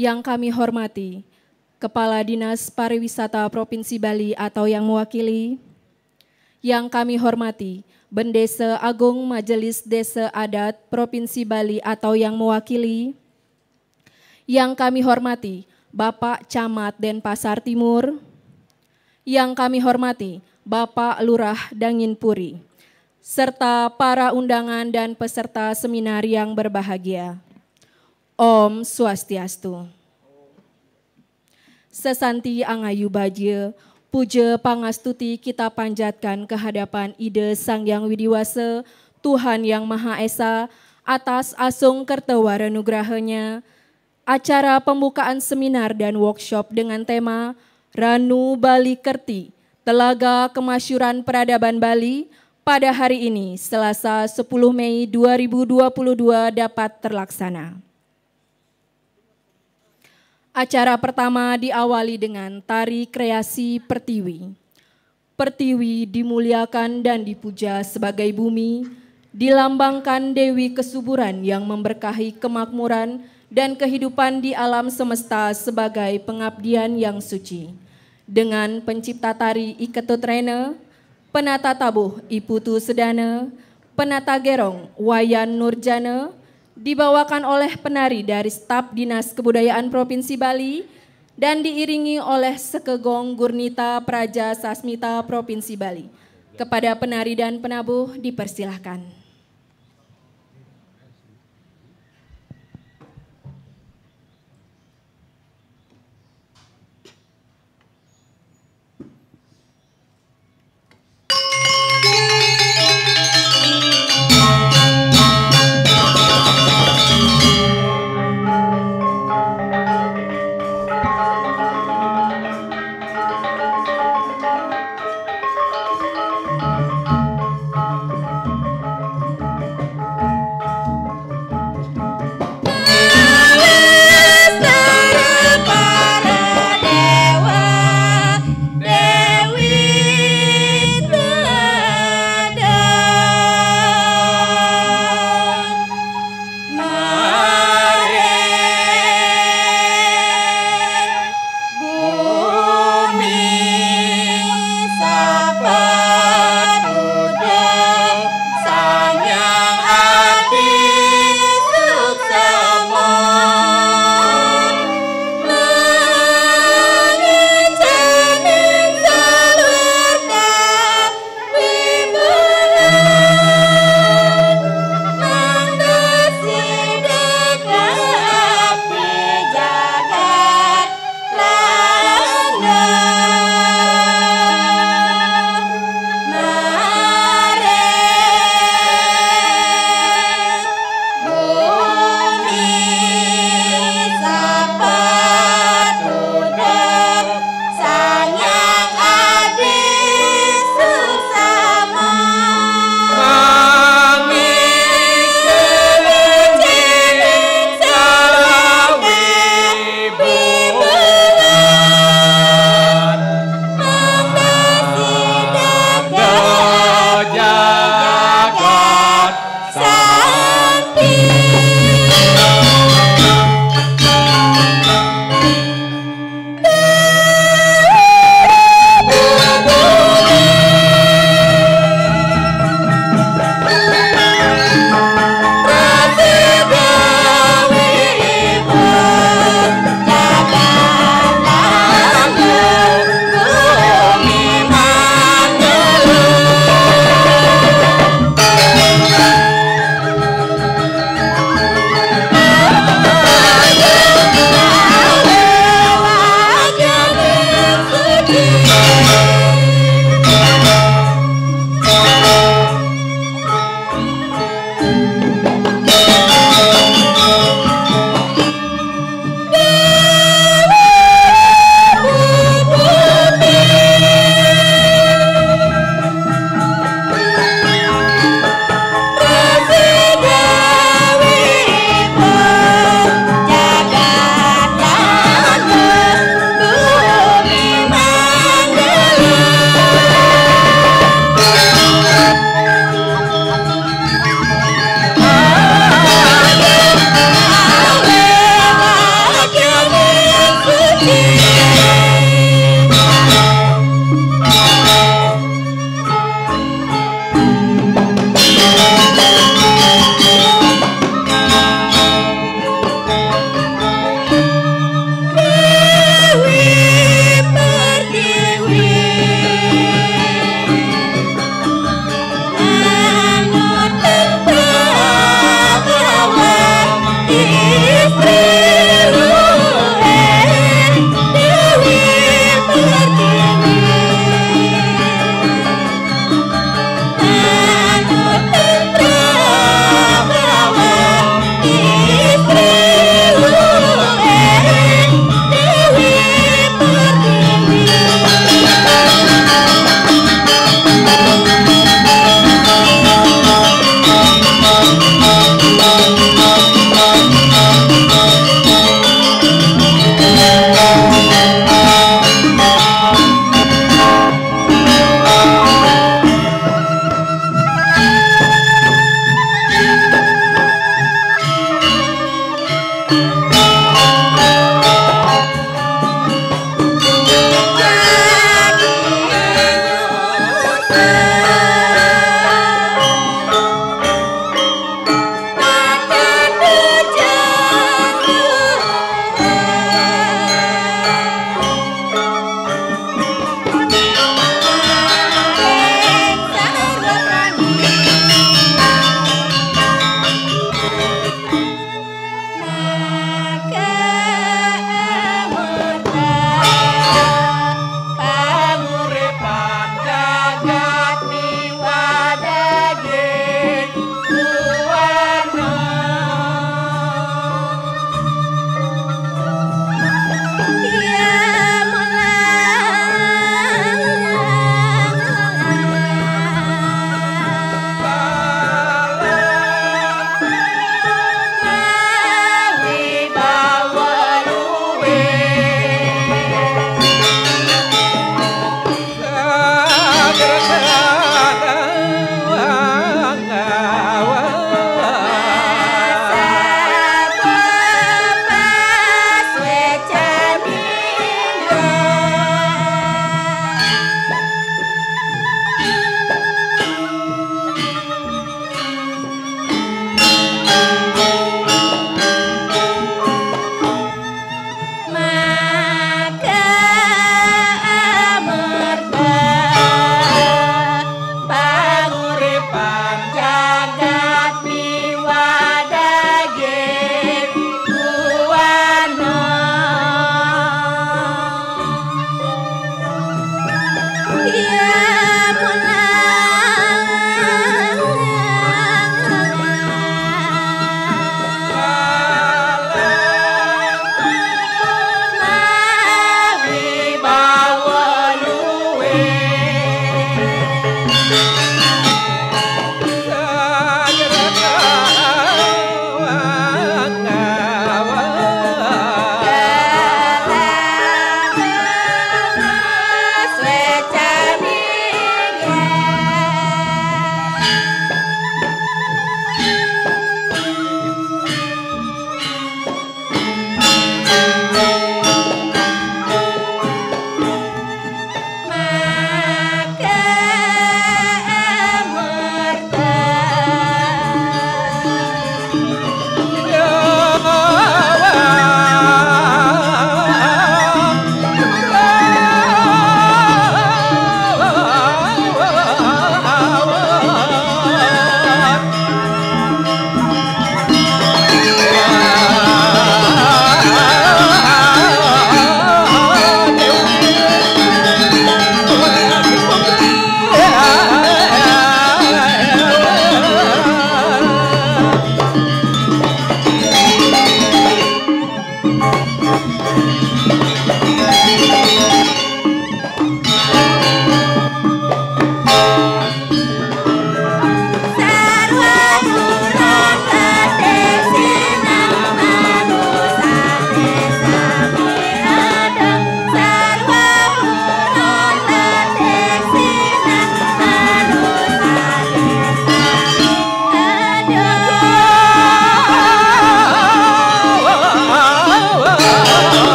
yang kami hormati, Kepala Dinas Pariwisata Provinsi Bali atau yang mewakili, yang kami hormati, Bendesa Agung Majelis Desa Adat Provinsi Bali atau yang mewakili, yang kami hormati, Bapak Camat Denpasar Timur, yang kami hormati, Bapak Lurah Dangin Puri, serta para undangan dan peserta seminar yang berbahagia. Om Swastiastu. Sesanti angayu baje, puja pangastuti kita panjatkan kehadapan ide Sang Yang Widiwase, Tuhan Yang Maha Esa, atas asung kertewarenugrahanya, acara pembukaan seminar dan workshop dengan tema Ranu Bali Kerti, Telaga Kemasyuran Peradaban Bali, pada hari ini, Selasa 10 Mei 2022 dapat terlaksana. Acara pertama diawali dengan tari kreasi Pertiwi. Pertiwi dimuliakan dan dipuja sebagai bumi, dilambangkan Dewi Kesuburan yang memberkahi kemakmuran dan kehidupan di alam semesta sebagai pengabdian yang suci. Dengan pencipta tari Iketu Rene, penata tabuh Iputu Sedana, penata gerong Wayan Nurjana, dibawakan oleh penari dari staf Dinas Kebudayaan Provinsi Bali dan diiringi oleh Sekegong Gurnita Praja Sasmita Provinsi Bali. Kepada penari dan penabuh dipersilahkan.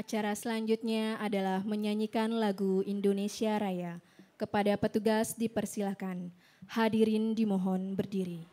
Acara selanjutnya adalah menyanyikan lagu Indonesia Raya. Kepada petugas dipersilahkan hadirin dimohon berdiri.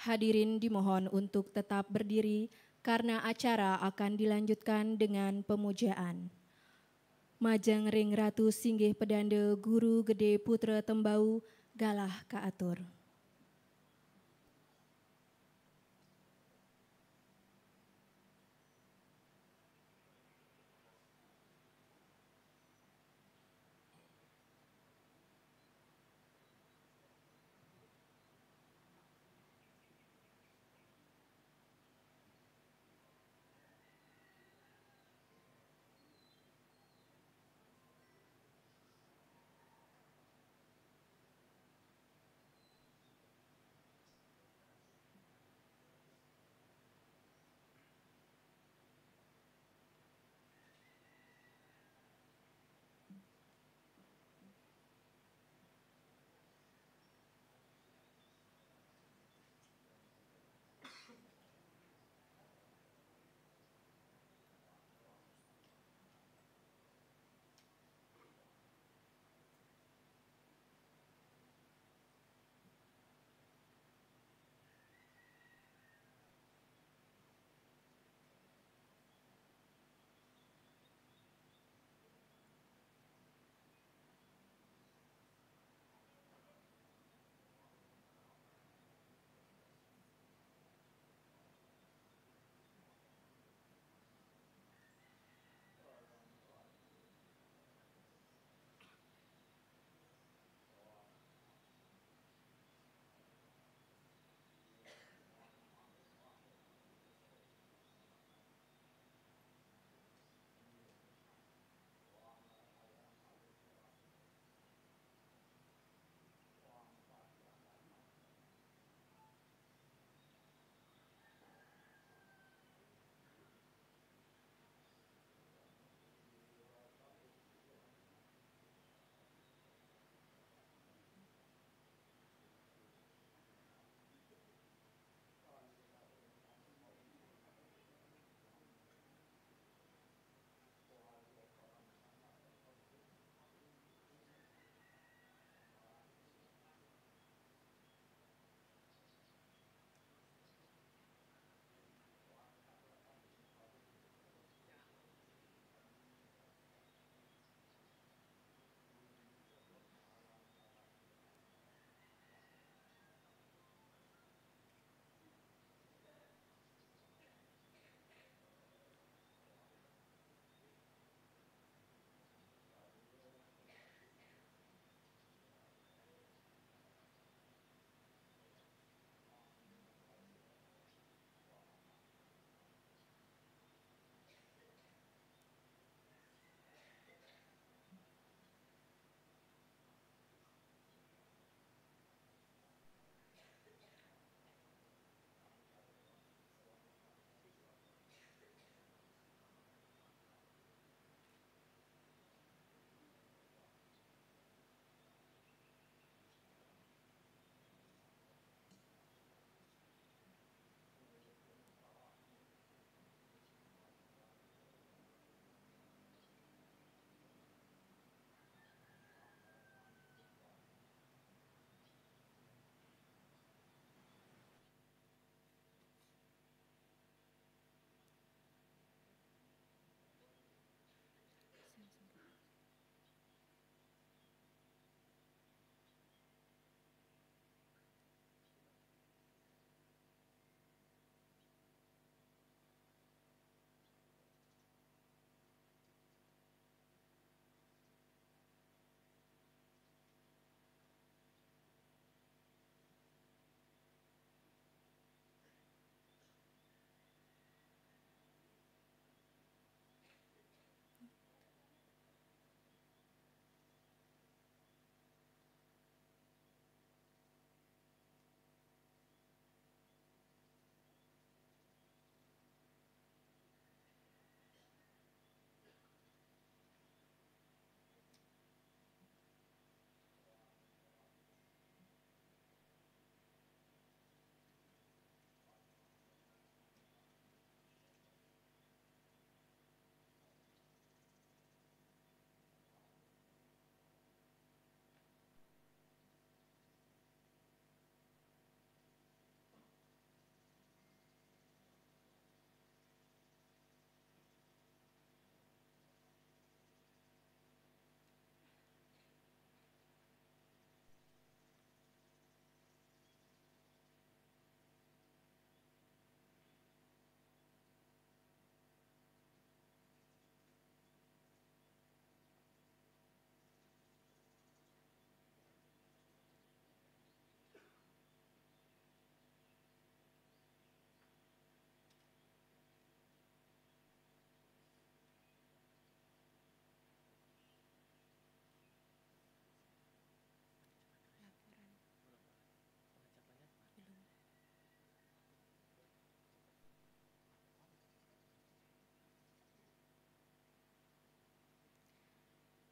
Hadirin dimohon untuk tetap berdiri karena acara akan dilanjutkan dengan pemujaan. Majang Ring Ratu Singgih Pedande Guru Gede Putra Tembau Galah Kaatur.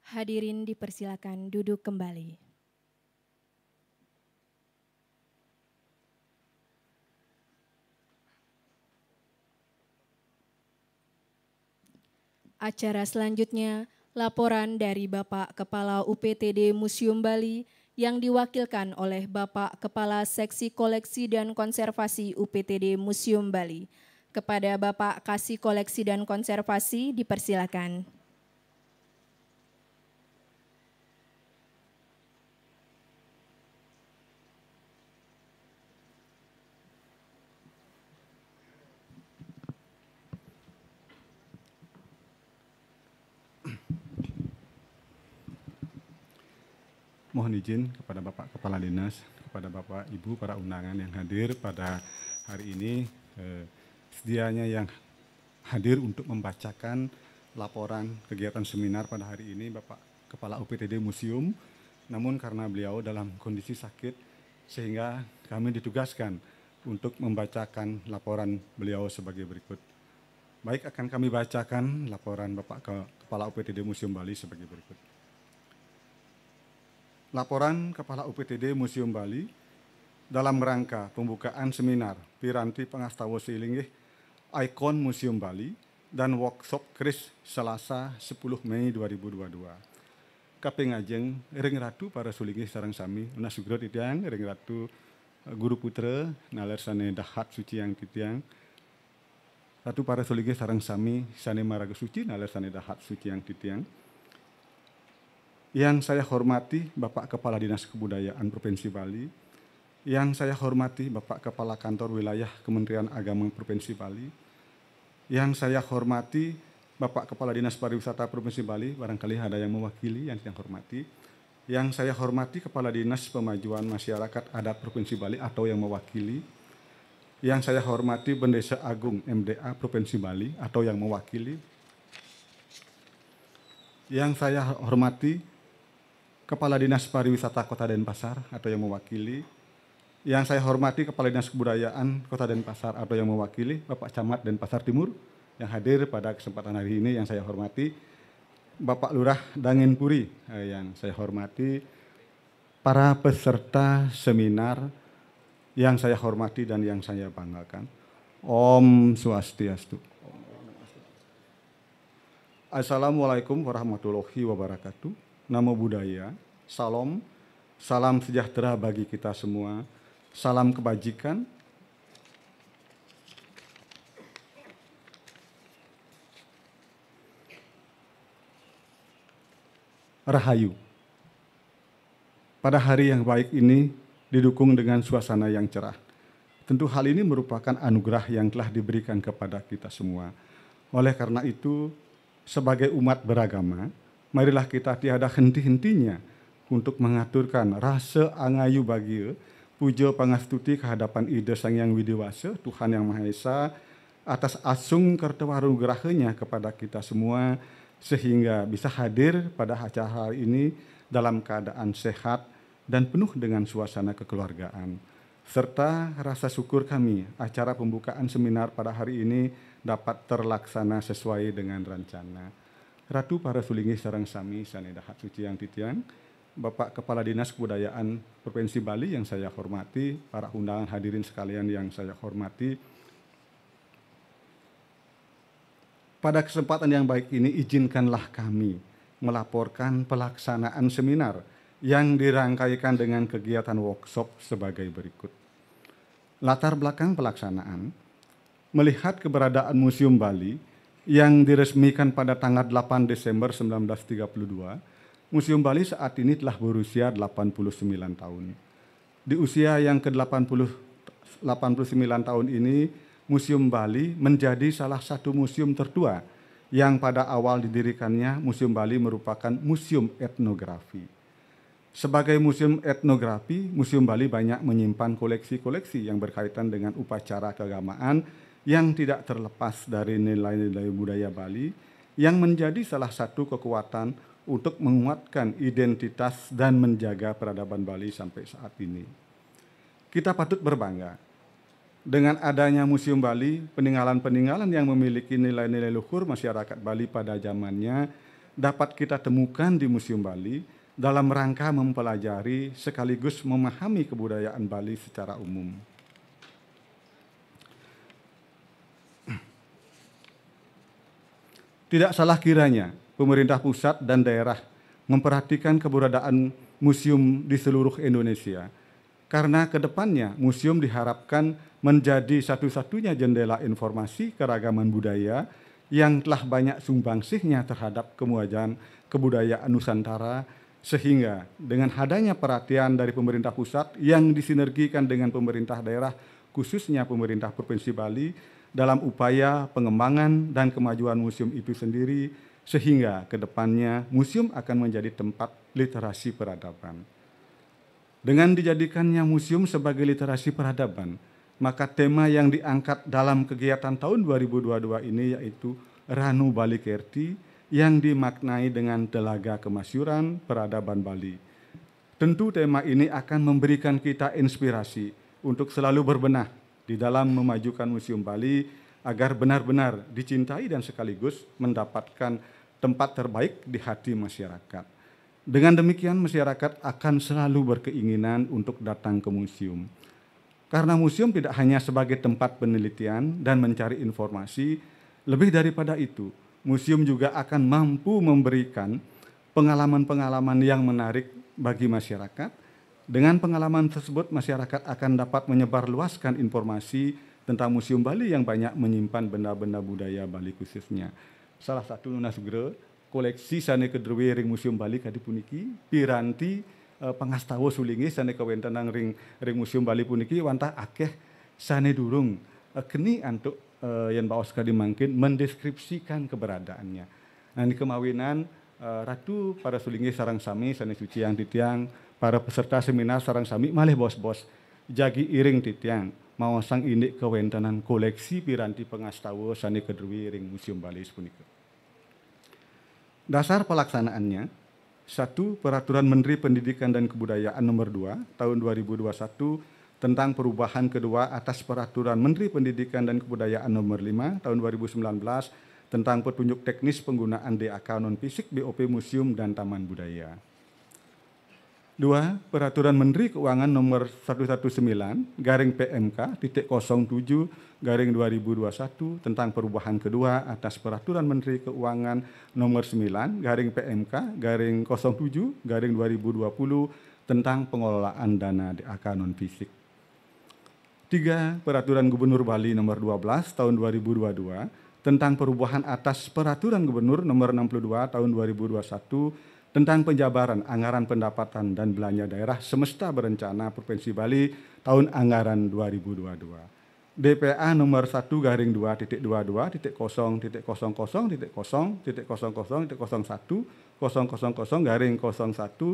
Hadirin dipersilakan duduk kembali. Acara selanjutnya, laporan dari Bapak Kepala UPTD Museum Bali yang diwakilkan oleh Bapak Kepala Seksi Koleksi dan Konservasi UPTD Museum Bali. Kepada Bapak Kasih Koleksi dan Konservasi dipersilakan. mohon izin kepada Bapak Kepala Dinas, kepada Bapak Ibu para undangan yang hadir pada hari ini eh, sedianya yang hadir untuk membacakan laporan kegiatan seminar pada hari ini Bapak Kepala UPTD Museum. Namun karena beliau dalam kondisi sakit sehingga kami ditugaskan untuk membacakan laporan beliau sebagai berikut. Baik akan kami bacakan laporan Bapak Kepala UPTD Museum Bali sebagai berikut laporan Kepala UPTD Museum Bali dalam rangka pembukaan seminar Piranti Pengastawa Silinggih Ikon Museum Bali dan workshop Kris Selasa 10 Mei 2022. Kaping ajeng ring ratu para sulinggih sarang sami unas titiang ring ratu eh, guru putra naler sane dahat suci yang titiang ratu para sulinggih sarang sami sane maraga suci naler sane dahat suci yang titiang yang saya hormati Bapak Kepala Dinas Kebudayaan Provinsi Bali, yang saya hormati Bapak Kepala Kantor Wilayah Kementerian Agama Provinsi Bali, yang saya hormati Bapak Kepala Dinas Pariwisata Provinsi Bali, barangkali ada yang mewakili yang saya hormati, yang saya hormati Kepala Dinas Pemajuan Masyarakat Adat Provinsi Bali atau yang mewakili, yang saya hormati Bendesa Agung MDA Provinsi Bali atau yang mewakili, yang saya hormati Kepala Dinas Pariwisata Kota Denpasar atau yang mewakili, yang saya hormati Kepala Dinas Kebudayaan Kota Denpasar atau yang mewakili Bapak Camat Denpasar Timur yang hadir pada kesempatan hari ini yang saya hormati, Bapak Lurah Dangenpuri eh, yang saya hormati, para peserta seminar yang saya hormati dan yang saya banggakan, Om Swastiastu. Assalamualaikum warahmatullahi wabarakatuh. Namo Buddhaya. Salam, salam sejahtera bagi kita semua. Salam kebajikan. Rahayu. Pada hari yang baik ini didukung dengan suasana yang cerah. Tentu hal ini merupakan anugerah yang telah diberikan kepada kita semua. Oleh karena itu, sebagai umat beragama, marilah kita tiada henti-hentinya untuk mengaturkan rasa angayu bagi puja pangastuti kehadapan ide sang yang widiwasa, Tuhan yang Maha Esa, atas asung kertawaru gerahnya kepada kita semua, sehingga bisa hadir pada acara hari ini dalam keadaan sehat dan penuh dengan suasana kekeluargaan. Serta rasa syukur kami, acara pembukaan seminar pada hari ini dapat terlaksana sesuai dengan rencana. Ratu para sulingi Sarang Sami Saneda suci yang Titiang, Bapak Kepala Dinas Kebudayaan Provinsi Bali yang saya hormati, para undangan hadirin sekalian yang saya hormati. Pada kesempatan yang baik ini izinkanlah kami melaporkan pelaksanaan seminar yang dirangkaikan dengan kegiatan workshop sebagai berikut. Latar belakang pelaksanaan, melihat keberadaan Museum Bali yang diresmikan pada tanggal 8 Desember 1932, Museum Bali saat ini telah berusia 89 tahun. Di usia yang ke 89 tahun ini, Museum Bali menjadi salah satu museum tertua yang pada awal didirikannya Museum Bali merupakan museum etnografi. Sebagai museum etnografi, Museum Bali banyak menyimpan koleksi-koleksi yang berkaitan dengan upacara keagamaan yang tidak terlepas dari nilai-nilai budaya Bali yang menjadi salah satu kekuatan untuk menguatkan identitas dan menjaga peradaban Bali sampai saat ini. Kita patut berbangga dengan adanya Museum Bali, peninggalan-peninggalan yang memiliki nilai-nilai luhur masyarakat Bali pada zamannya dapat kita temukan di Museum Bali dalam rangka mempelajari sekaligus memahami kebudayaan Bali secara umum. Tidak salah kiranya pemerintah pusat dan daerah memperhatikan keberadaan museum di seluruh Indonesia. Karena kedepannya museum diharapkan menjadi satu-satunya jendela informasi keragaman budaya yang telah banyak sumbangsihnya terhadap kemajuan kebudayaan Nusantara sehingga dengan adanya perhatian dari pemerintah pusat yang disinergikan dengan pemerintah daerah khususnya pemerintah Provinsi Bali dalam upaya pengembangan dan kemajuan museum itu sendiri sehingga kedepannya museum akan menjadi tempat literasi peradaban. Dengan dijadikannya museum sebagai literasi peradaban, maka tema yang diangkat dalam kegiatan tahun 2022 ini yaitu Ranu Bali Kerti yang dimaknai dengan Telaga Kemasyuran Peradaban Bali. Tentu tema ini akan memberikan kita inspirasi untuk selalu berbenah di dalam memajukan Museum Bali agar benar-benar dicintai dan sekaligus mendapatkan tempat terbaik di hati masyarakat. Dengan demikian masyarakat akan selalu berkeinginan untuk datang ke museum. Karena museum tidak hanya sebagai tempat penelitian dan mencari informasi, lebih daripada itu, museum juga akan mampu memberikan pengalaman-pengalaman yang menarik bagi masyarakat dengan pengalaman tersebut, masyarakat akan dapat menyebarluaskan informasi tentang Museum Bali yang banyak menyimpan benda-benda budaya Bali khususnya. Salah satu Nuna Segera, koleksi sane kedruwe ring Museum Bali kadi puniki, piranti eh, pengastawa sulingi sane kewentenang ring ring Museum Bali puniki wantah akeh sane durung eh, keni antuk eh, yang bawa sekali mungkin mendeskripsikan keberadaannya. Nah, ini kemawinan eh, Ratu para sulingi sarang sami sane suci yang ditiang para peserta seminar sarang sami malih bos-bos jagi iring titiang mau sang indik kewentanan koleksi piranti pengastawa sani kedrui ring Museum Bali sepunika. Dasar pelaksanaannya, satu Peraturan Menteri Pendidikan dan Kebudayaan Nomor 2 Tahun 2021 tentang perubahan kedua atas Peraturan Menteri Pendidikan dan Kebudayaan Nomor 5 Tahun 2019 tentang petunjuk teknis penggunaan DAK non fisik BOP Museum dan Taman Budaya. Dua, Peraturan Menteri Keuangan nomor 119 garing PMK titik 07 garing 2021 tentang perubahan kedua atas Peraturan Menteri Keuangan nomor 9 garing PMK garing 07 garing 2020 tentang pengelolaan dana DAK non fisik. Tiga, Peraturan Gubernur Bali nomor 12 tahun 2022 tentang perubahan atas Peraturan Gubernur nomor 62 tahun 2021 tentang penjabaran anggaran pendapatan dan belanja daerah semesta berencana Provinsi Bali tahun anggaran 2022. DPA nomor 1 garing 2 titik 22 titik 0 titik 00 titik 0 titik 00 titik 01 000 garing 01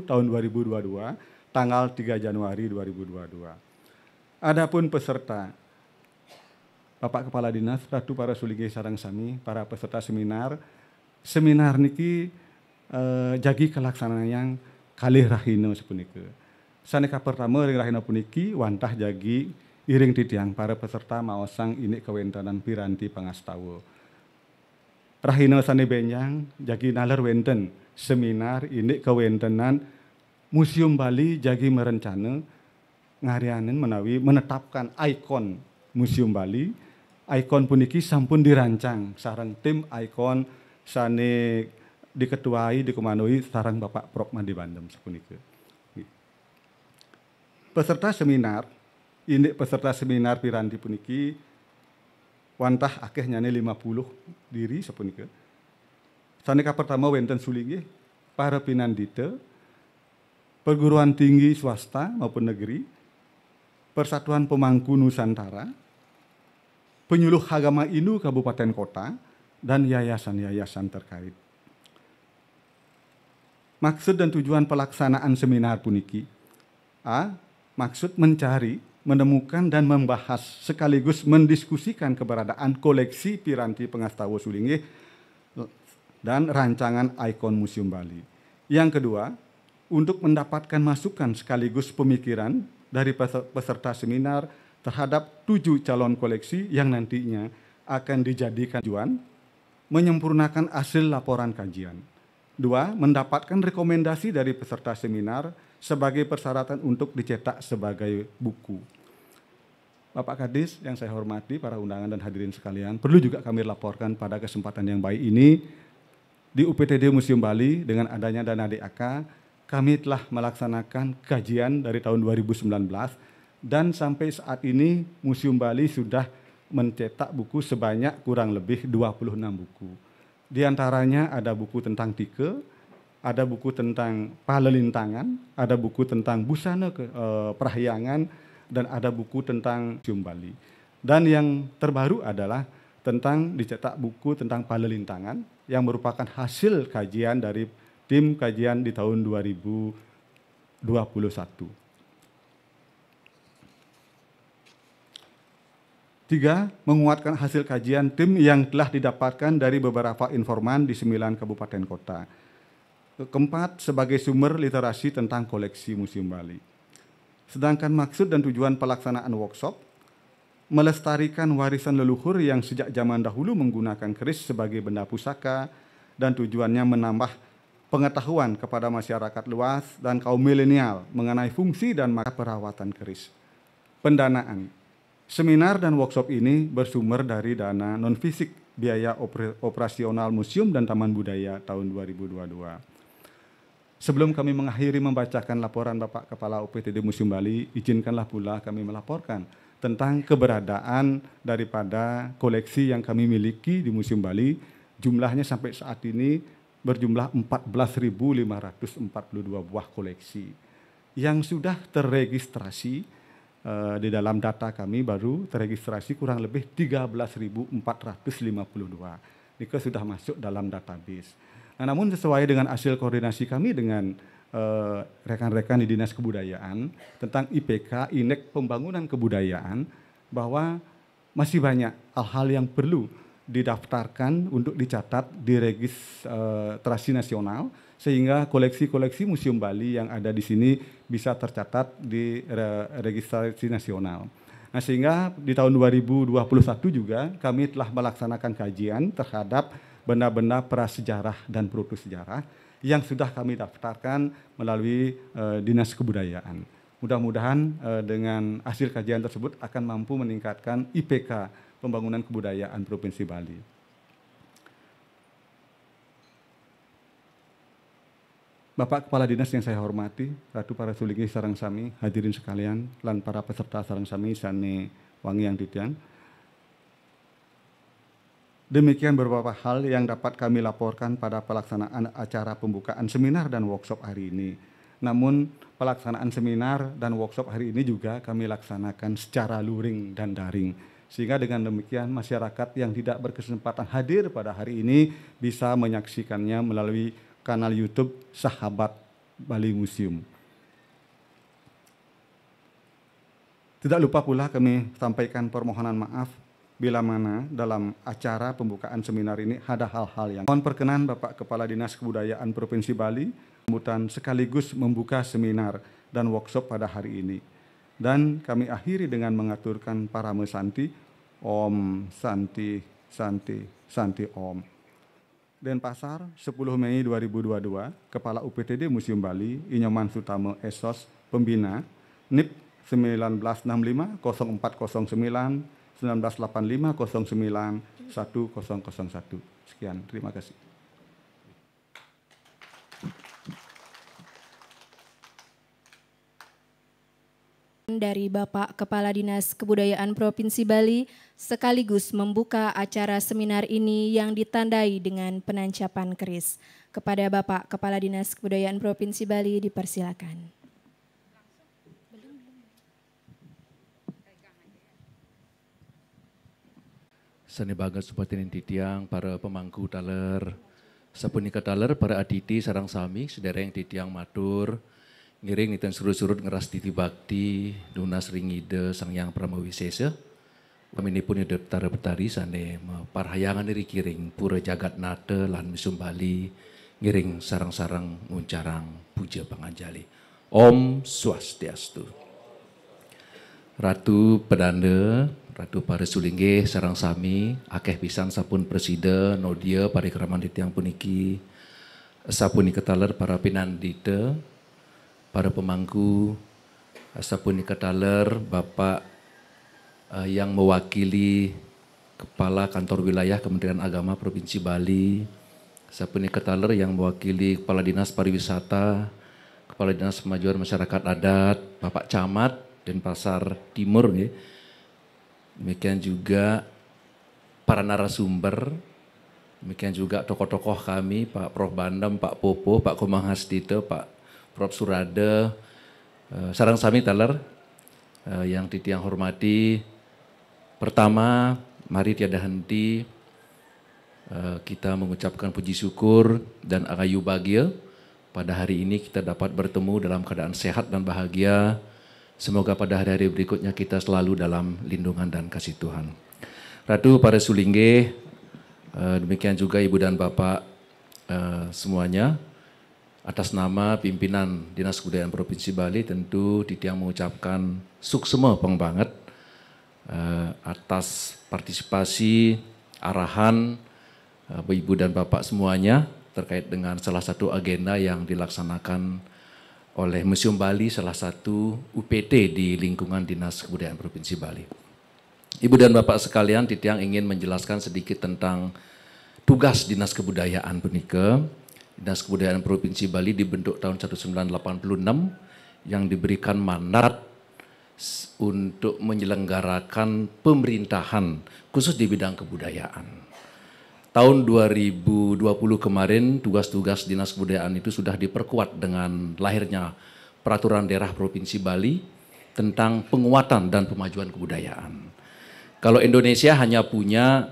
tahun 2022 tanggal 3 Januari 2022. Adapun peserta Bapak Kepala Dinas, Ratu para Suligi Sarang Sami, para peserta seminar, seminar niki eh, jagi kelaksanaan yang kali rahino sepunike. Saneka pertama ring rahino puniki wantah jagi iring titiang para peserta maosang ini kewentanan piranti pangastawo. Rahino sane benyang jagi nalar wenten seminar ini kewentenan Museum Bali jagi merencana ngarianin menawi menetapkan ikon Museum Bali ikon puniki sampun dirancang sarang tim ikon sane diketuai dikemanui sarang Bapak Prokman di Bandem sepunika. Peserta seminar ini peserta seminar piranti puniki wantah akhirnya nyane 50 diri sepunika. Sanika pertama wenten sulingi para pinandite perguruan tinggi swasta maupun negeri Persatuan Pemangku Nusantara, penyuluh agama Inu Kabupaten Kota, dan yayasan-yayasan terkait maksud dan tujuan pelaksanaan seminar puniki. A. Maksud mencari, menemukan dan membahas sekaligus mendiskusikan keberadaan koleksi piranti pengastawa Sulingi dan rancangan ikon Museum Bali. Yang kedua, untuk mendapatkan masukan sekaligus pemikiran dari peserta seminar terhadap tujuh calon koleksi yang nantinya akan dijadikan tujuan menyempurnakan hasil laporan kajian. Dua, mendapatkan rekomendasi dari peserta seminar sebagai persyaratan untuk dicetak sebagai buku. Bapak Kadis yang saya hormati, para undangan dan hadirin sekalian, perlu juga kami laporkan pada kesempatan yang baik ini di UPTD Museum Bali dengan adanya dana DAK, kami telah melaksanakan kajian dari tahun 2019 dan sampai saat ini Museum Bali sudah mencetak buku sebanyak kurang lebih 26 buku. Di antaranya ada buku tentang Tike, ada buku tentang palelintangan, ada buku tentang busana ke, e, eh, perhayangan, dan ada buku tentang cium Bali. Dan yang terbaru adalah tentang dicetak buku tentang palelintangan yang merupakan hasil kajian dari tim kajian di tahun 2021. Tiga, menguatkan hasil kajian tim yang telah didapatkan dari beberapa informan di sembilan kabupaten kota. Keempat, sebagai sumber literasi tentang koleksi Museum Bali. Sedangkan maksud dan tujuan pelaksanaan workshop, melestarikan warisan leluhur yang sejak zaman dahulu menggunakan keris sebagai benda pusaka dan tujuannya menambah pengetahuan kepada masyarakat luas dan kaum milenial mengenai fungsi dan maka perawatan keris. Pendanaan, Seminar dan workshop ini bersumber dari dana non-fisik biaya operasional museum dan taman budaya tahun 2022. Sebelum kami mengakhiri membacakan laporan Bapak Kepala UPTD Museum Bali, izinkanlah pula kami melaporkan tentang keberadaan daripada koleksi yang kami miliki di Museum Bali. Jumlahnya sampai saat ini berjumlah 14.542 buah koleksi yang sudah terregistrasi Eh, di dalam data kami baru terregistrasi kurang lebih 13.452. Nike sudah masuk dalam database. Nah, namun sesuai dengan hasil koordinasi kami dengan eh, rekan-rekan uh, di Dinas Kebudayaan tentang IPK, Indeks Pembangunan Kebudayaan, bahwa masih banyak hal-hal yang perlu didaftarkan untuk dicatat di registrasi eh, uh, nasional sehingga koleksi-koleksi Museum Bali yang ada di sini bisa tercatat di re registrasi nasional. Nah, sehingga di tahun 2021 juga kami telah melaksanakan kajian terhadap benda-benda prasejarah dan sejarah yang sudah kami daftarkan melalui e, Dinas Kebudayaan. Mudah-mudahan e, dengan hasil kajian tersebut akan mampu meningkatkan IPK pembangunan kebudayaan Provinsi Bali. Bapak Kepala Dinas yang saya hormati, Ratu Sulingi Sarang Sami, hadirin sekalian, dan para peserta Sarang Sami, sani Wangi yang Didian. Demikian beberapa hal yang dapat kami laporkan pada pelaksanaan acara pembukaan seminar dan workshop hari ini. Namun pelaksanaan seminar dan workshop hari ini juga kami laksanakan secara luring dan daring. Sehingga dengan demikian masyarakat yang tidak berkesempatan hadir pada hari ini bisa menyaksikannya melalui kanal YouTube Sahabat Bali Museum. Tidak lupa pula kami sampaikan permohonan maaf bila mana dalam acara pembukaan seminar ini ada hal-hal yang mohon perkenan Bapak Kepala Dinas Kebudayaan Provinsi Bali sambutan sekaligus membuka seminar dan workshop pada hari ini. Dan kami akhiri dengan mengaturkan para mesanti Om Santi Santi Santi Om. Denpasar 10 Mei 2022, Kepala UPTD Museum Bali, Inyoman Sutama Esos, Pembina, NIP 1965 0409 1985 09 1001. Sekian, terima kasih. dari Bapak Kepala Dinas Kebudayaan Provinsi Bali sekaligus membuka acara seminar ini yang ditandai dengan penancapan keris. Kepada Bapak Kepala Dinas Kebudayaan Provinsi Bali dipersilakan. Seni banget ini titiang para pemangku taler, sepunika taler para aditi sarang sami, sedera yang tiang matur, ngiring niten surut-surut ngeras titi bakti dunas ringide sang yang pramawisese paminipun ide ya betara betari sane parhayangan diri kiring pura jagat nate lan misum bali ngiring sarang-sarang muncarang puja panganjali om swastiastu ratu pedande Ratu Paresulingge sarang sami akeh pisan sapun preside nodia parikraman ditiang puniki sapuni ketaler para pinandite para pemangku, Asapuni Ketaler, Bapak uh, yang mewakili Kepala Kantor Wilayah Kementerian Agama Provinsi Bali, Asapuni Ketaler yang mewakili Kepala Dinas Pariwisata, Kepala Dinas Pemajuan Masyarakat Adat, Bapak Camat dan Pasar Timur. Ya. Demikian juga para narasumber, demikian juga tokoh-tokoh kami, Pak Prof. Bandam, Pak Popo, Pak Komang Hastito, Pak Prof. Surade, eh, Sarang Sami Teller, eh, yang titiang hormati. Pertama, mari tiada henti eh, kita mengucapkan puji syukur dan agayu bahagia. Pada hari ini kita dapat bertemu dalam keadaan sehat dan bahagia. Semoga pada hari-hari berikutnya kita selalu dalam lindungan dan kasih Tuhan. Ratu para sulingge, demikian juga ibu dan bapak semuanya atas nama pimpinan Dinas Kebudayaan Provinsi Bali tentu Titiang yang mengucapkan suksema banget eh, atas partisipasi, arahan eh, Ibu dan Bapak semuanya terkait dengan salah satu agenda yang dilaksanakan oleh Museum Bali, salah satu UPT di lingkungan Dinas Kebudayaan Provinsi Bali. Ibu dan Bapak sekalian, Titiang ingin menjelaskan sedikit tentang tugas Dinas Kebudayaan Punika Dinas Kebudayaan Provinsi Bali dibentuk tahun 1986 yang diberikan mandat untuk menyelenggarakan pemerintahan khusus di bidang kebudayaan. Tahun 2020 kemarin tugas-tugas Dinas Kebudayaan itu sudah diperkuat dengan lahirnya peraturan daerah Provinsi Bali tentang penguatan dan pemajuan kebudayaan. Kalau Indonesia hanya punya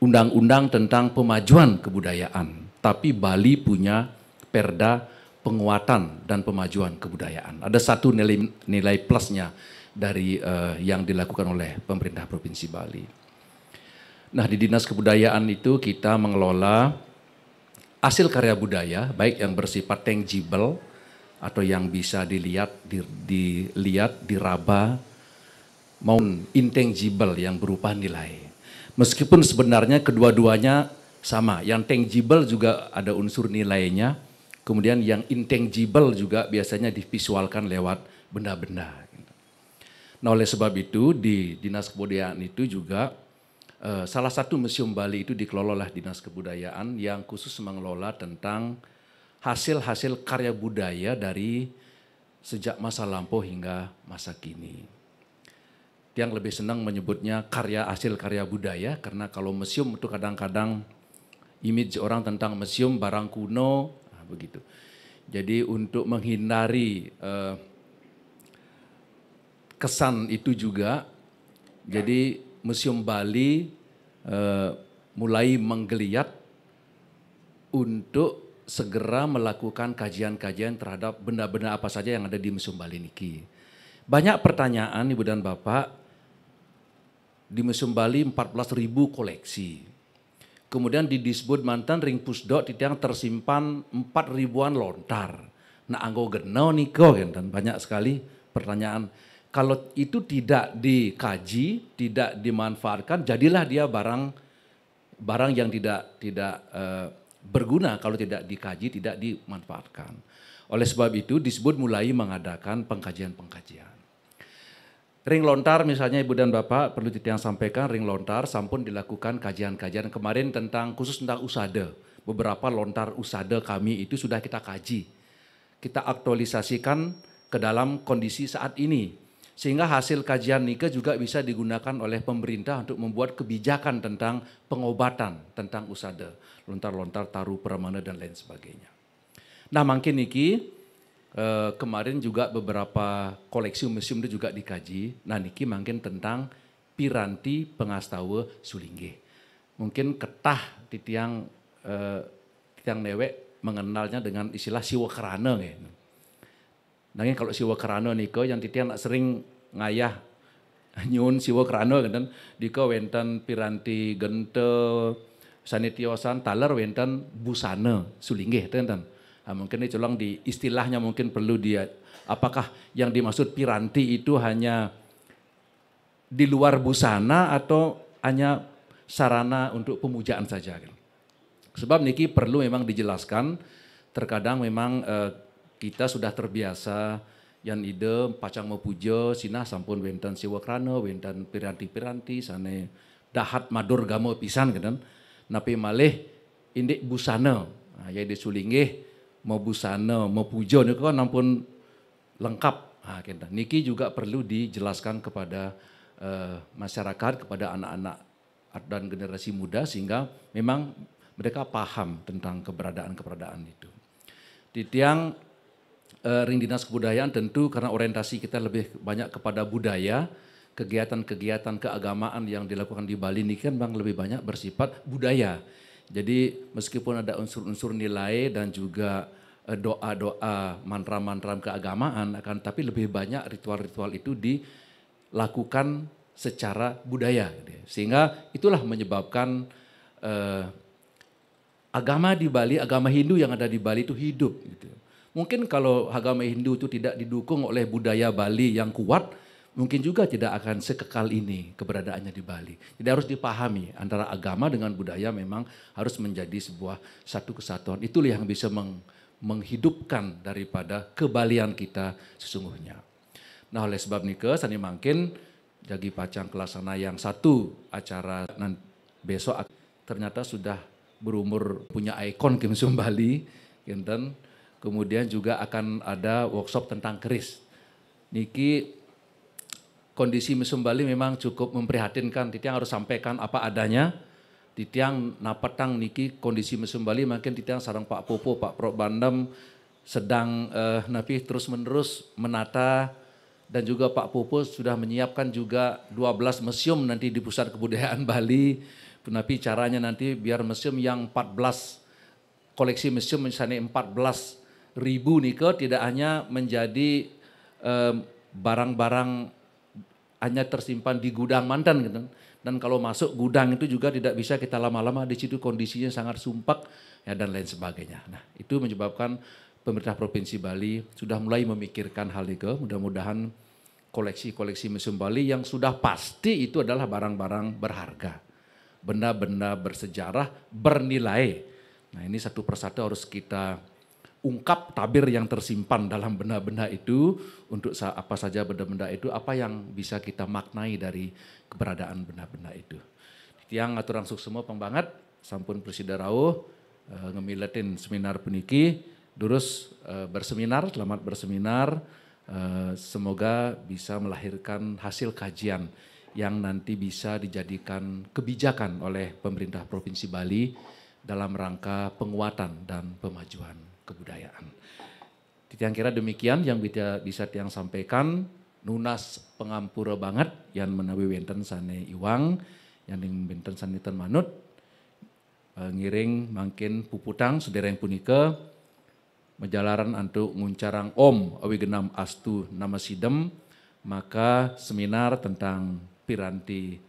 undang-undang tentang pemajuan kebudayaan tapi Bali punya perda penguatan dan pemajuan kebudayaan. Ada satu nilai nilai plusnya dari uh, yang dilakukan oleh pemerintah Provinsi Bali. Nah, di Dinas Kebudayaan itu kita mengelola hasil karya budaya baik yang bersifat tangible atau yang bisa dilihat di, dilihat diraba maupun intangible yang berupa nilai. Meskipun sebenarnya kedua-duanya sama. Yang tangible juga ada unsur nilainya. Kemudian yang intangible juga biasanya divisualkan lewat benda-benda. Nah oleh sebab itu di Dinas Kebudayaan itu juga eh, salah satu museum Bali itu dikelola oleh Dinas Kebudayaan yang khusus mengelola tentang hasil-hasil karya budaya dari sejak masa lampau hingga masa kini. Yang lebih senang menyebutnya karya hasil karya budaya karena kalau museum itu kadang-kadang image orang tentang museum barang kuno nah, begitu. Jadi untuk menghindari uh, kesan itu juga, jadi Museum Bali uh, mulai menggeliat untuk segera melakukan kajian-kajian terhadap benda-benda apa saja yang ada di Museum Bali Niki. Banyak pertanyaan Ibu dan Bapak, di Museum Bali 14.000 koleksi. Kemudian di disebut mantan ring pusdok di yang tersimpan empat ribuan lontar. Nah anggo genau niko kan dan banyak sekali pertanyaan. Kalau itu tidak dikaji, tidak dimanfaatkan, jadilah dia barang barang yang tidak tidak uh, berguna kalau tidak dikaji, tidak dimanfaatkan. Oleh sebab itu disebut mulai mengadakan pengkajian-pengkajian. Ring lontar misalnya Ibu dan Bapak perlu yang sampaikan ring lontar sampun dilakukan kajian-kajian kemarin tentang khusus tentang usada. Beberapa lontar usada kami itu sudah kita kaji. Kita aktualisasikan ke dalam kondisi saat ini. Sehingga hasil kajian Nike juga bisa digunakan oleh pemerintah untuk membuat kebijakan tentang pengobatan tentang usada, lontar-lontar taruh permana dan lain sebagainya. Nah, mungkin Niki Eh, kemarin juga beberapa koleksi museum itu juga dikaji. Nah niki mungkin tentang piranti pengastawa sulingge. Mungkin ketah di tiang uh, tiang newek mengenalnya dengan istilah siwa kerana. Nangin kalau siwa kerana niko yang tiang sering ngayah nyun siwa kerana kan diko wenten piranti gente sanitiosan taler wenten busana sulingge Tentang. Nah, mungkin ini colong di istilahnya mungkin perlu dia apakah yang dimaksud piranti itu hanya di luar busana atau hanya sarana untuk pemujaan saja. Gitu? Sebab niki perlu memang dijelaskan terkadang memang eh, kita sudah terbiasa yang ide pacang mau puja, sina sampun wenten siwa krana wenten piranti-piranti sane dahat madur gamo pisan gitu kenan Napi malih indik busana. Nah, ya disulinggih mau busana, mau pujo niku kan nampun lengkap. Nah, kita. Gitu. Niki juga perlu dijelaskan kepada uh, masyarakat, kepada anak-anak dan generasi muda sehingga memang mereka paham tentang keberadaan-keberadaan itu. Di tiang uh, ring dinas kebudayaan tentu karena orientasi kita lebih banyak kepada budaya, kegiatan-kegiatan keagamaan yang dilakukan di Bali ini kan bang lebih banyak bersifat budaya jadi meskipun ada unsur-unsur nilai dan juga eh, doa-doa, mantra-mantra keagamaan, akan tapi lebih banyak ritual-ritual itu dilakukan secara budaya. Gitu ya. Sehingga itulah menyebabkan eh, agama di Bali, agama Hindu yang ada di Bali itu hidup. Gitu ya. Mungkin kalau agama Hindu itu tidak didukung oleh budaya Bali yang kuat, mungkin juga tidak akan sekekal ini keberadaannya di Bali. Jadi harus dipahami antara agama dengan budaya memang harus menjadi sebuah satu kesatuan. Itulah yang bisa meng, menghidupkan daripada kebalian kita sesungguhnya. Nah oleh sebab ini ke sani mungkin jagi pacang kelasana yang satu acara besok ternyata sudah berumur punya ikon Kim Sum Bali, Kemudian juga akan ada workshop tentang keris. Niki kondisi Mesum Bali memang cukup memprihatinkan. Titiang harus sampaikan apa adanya. Titiang napetang niki kondisi Mesum Bali makin titiang sarang Pak Popo, Pak Prok Bandem sedang eh, napi terus-menerus menata dan juga Pak Popo sudah menyiapkan juga 12 museum nanti di Pusat Kebudayaan Bali. Tapi caranya nanti biar museum yang 14 koleksi museum misalnya 14 ribu niko tidak hanya menjadi eh, barang-barang hanya tersimpan di gudang mantan gitu. Dan kalau masuk gudang itu juga tidak bisa kita lama-lama di situ kondisinya sangat sumpak ya dan lain sebagainya. Nah, itu menyebabkan pemerintah Provinsi Bali sudah mulai memikirkan hal itu. Mudah-mudahan koleksi-koleksi museum Bali yang sudah pasti itu adalah barang-barang berharga. Benda-benda bersejarah bernilai. Nah, ini satu persatu harus kita ungkap tabir yang tersimpan dalam benda-benda itu untuk apa saja benda-benda itu apa yang bisa kita maknai dari keberadaan benda-benda itu. Tiang atur langsung semua pembangat sampun presiden Rao e, eh, ngemiletin seminar peniki, durus e, berseminar selamat berseminar e, semoga bisa melahirkan hasil kajian yang nanti bisa dijadikan kebijakan oleh pemerintah Provinsi Bali dalam rangka penguatan dan pemajuan kebudayaan. Tiang kira demikian yang bisa, bisa tiang sampaikan. Nunas pengampura banget yang menawi wenten sane iwang yang ning benten sane manut eh, ngiring mangkin puputang sedereng punika menjalaran antuk nguncarang om awi genam astu nama sidem maka seminar tentang piranti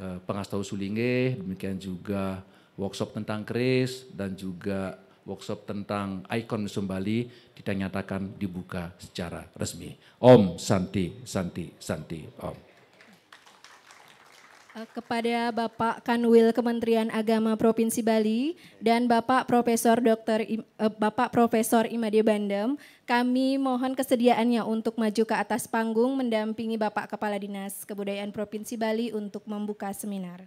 eh, pengastau sulinge demikian juga workshop tentang keris dan juga workshop tentang ikon Museum Bali dinyatakan dibuka secara resmi. Om Santi, Santi, Santi, Om. Eh, kepada Bapak Kanwil Kementerian Agama Provinsi Bali dan Bapak Profesor Dr. I, eh, Bapak Profesor Imade Bandem, kami mohon kesediaannya untuk maju ke atas panggung mendampingi Bapak Kepala Dinas Kebudayaan Provinsi Bali untuk membuka seminar.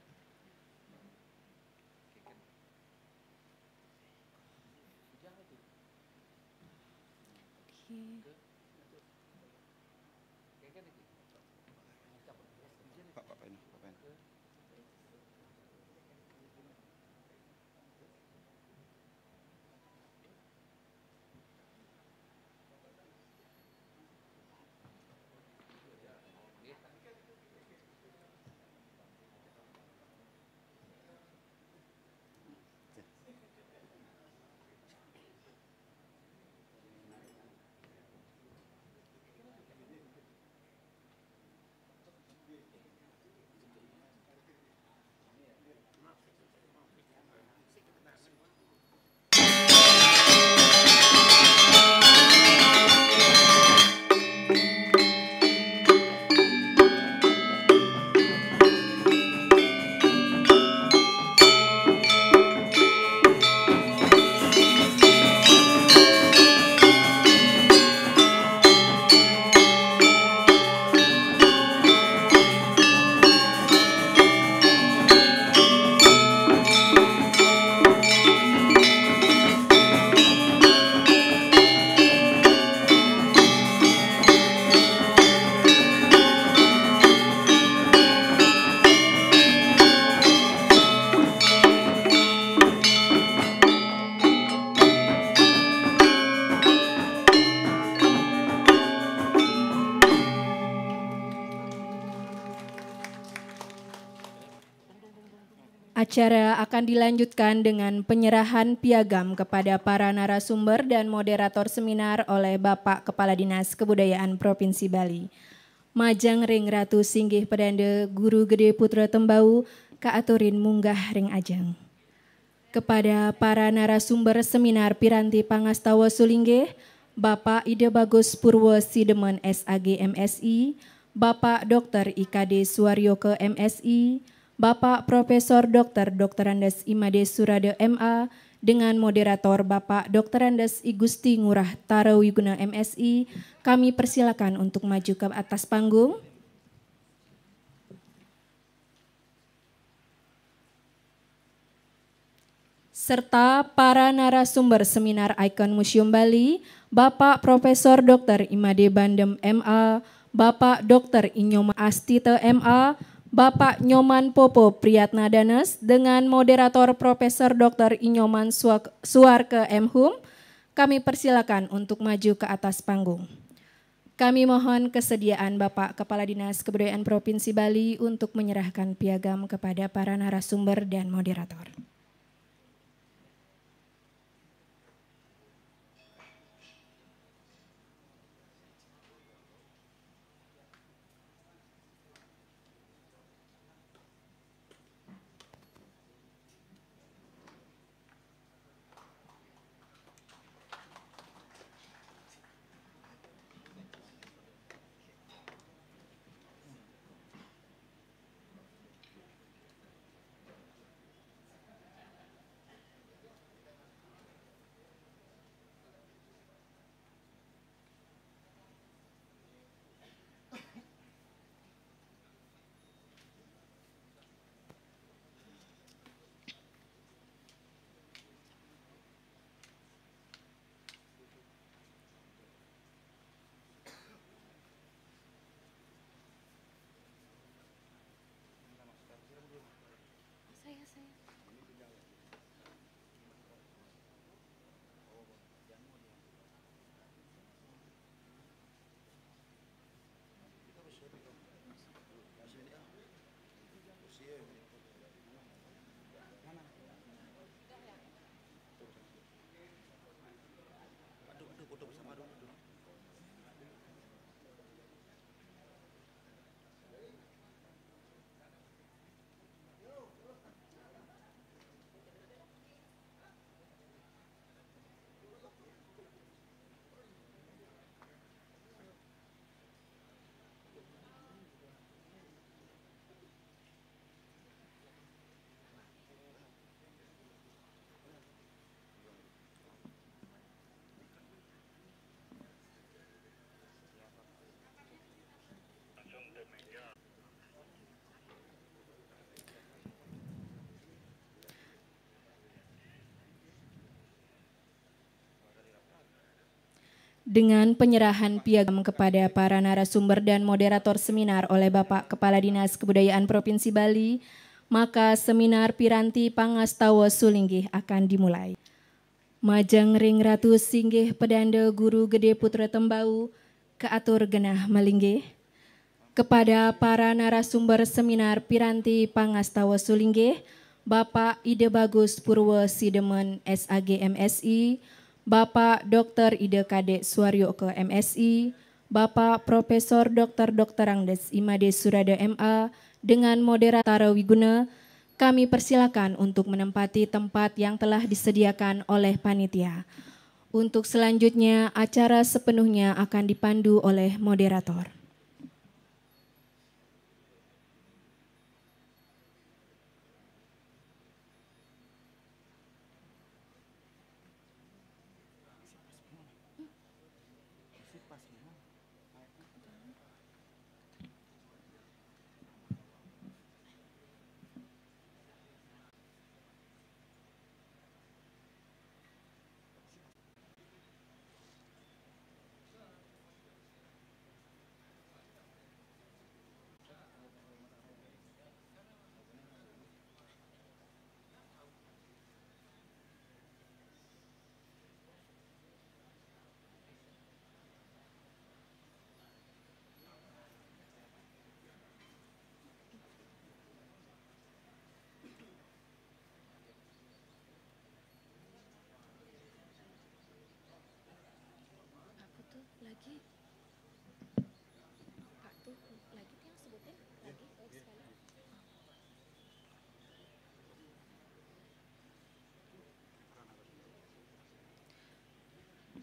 Acara akan dilanjutkan dengan penyerahan piagam kepada para narasumber dan moderator seminar oleh Bapak Kepala Dinas Kebudayaan Provinsi Bali. Majang Ring Ratu Singgih Pedande Guru Gede Putra Tembau Kaaturin Munggah Ring Ajang. Kepada para narasumber seminar Piranti Pangastawa Sulinggih, Bapak Ide Bagus Purwo Sidemen SAG MSI, Bapak Dr. IKD Suwaryoko MSI, Bapak Profesor Dr. Dr. Andes Imade Surade MA dengan moderator Bapak Dr. Andes Igusti Ngurah Tarawiguna MSI, kami persilakan untuk maju ke atas panggung. serta para narasumber seminar Icon Museum Bali, Bapak Profesor Dr. Imade Bandem MA, Bapak Dr. Inyoma Astite MA, Bapak Nyoman Popo Priyatna Danes dengan moderator Profesor Dr. Inyoman Suarke M. kami persilakan untuk maju ke atas panggung. Kami mohon kesediaan Bapak Kepala Dinas Kebudayaan Provinsi Bali untuk menyerahkan piagam kepada para narasumber dan moderator. dengan penyerahan piagam kepada para narasumber dan moderator seminar oleh Bapak Kepala Dinas Kebudayaan Provinsi Bali, maka seminar Piranti Pangastawa Sulinggih akan dimulai. Majang ring ratu singgih pedanda guru gede putra tembau, keatur genah melinggih. Kepada para narasumber seminar Piranti Pangastawa Sulinggih, Bapak Ide Bagus Purwo Sidemen SAG MSI, Bapak Dr. Ide Kade Suwaryo ke MSI, Bapak Profesor Dr. Dr. Angdes Imade Surada MA dengan moderator Wiguna, kami persilakan untuk menempati tempat yang telah disediakan oleh panitia. Untuk selanjutnya, acara sepenuhnya akan dipandu oleh moderator.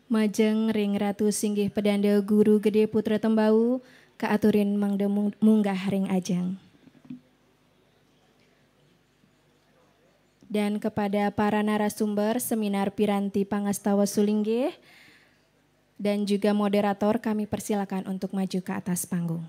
Majeng ring ratu singgih pedanda guru gede putra tembau kaaturin Mangda munggah ring Ajeng. Dan kepada para narasumber seminar Piranti Pangastawa Sulinggih dan juga moderator kami persilakan untuk maju ke atas panggung.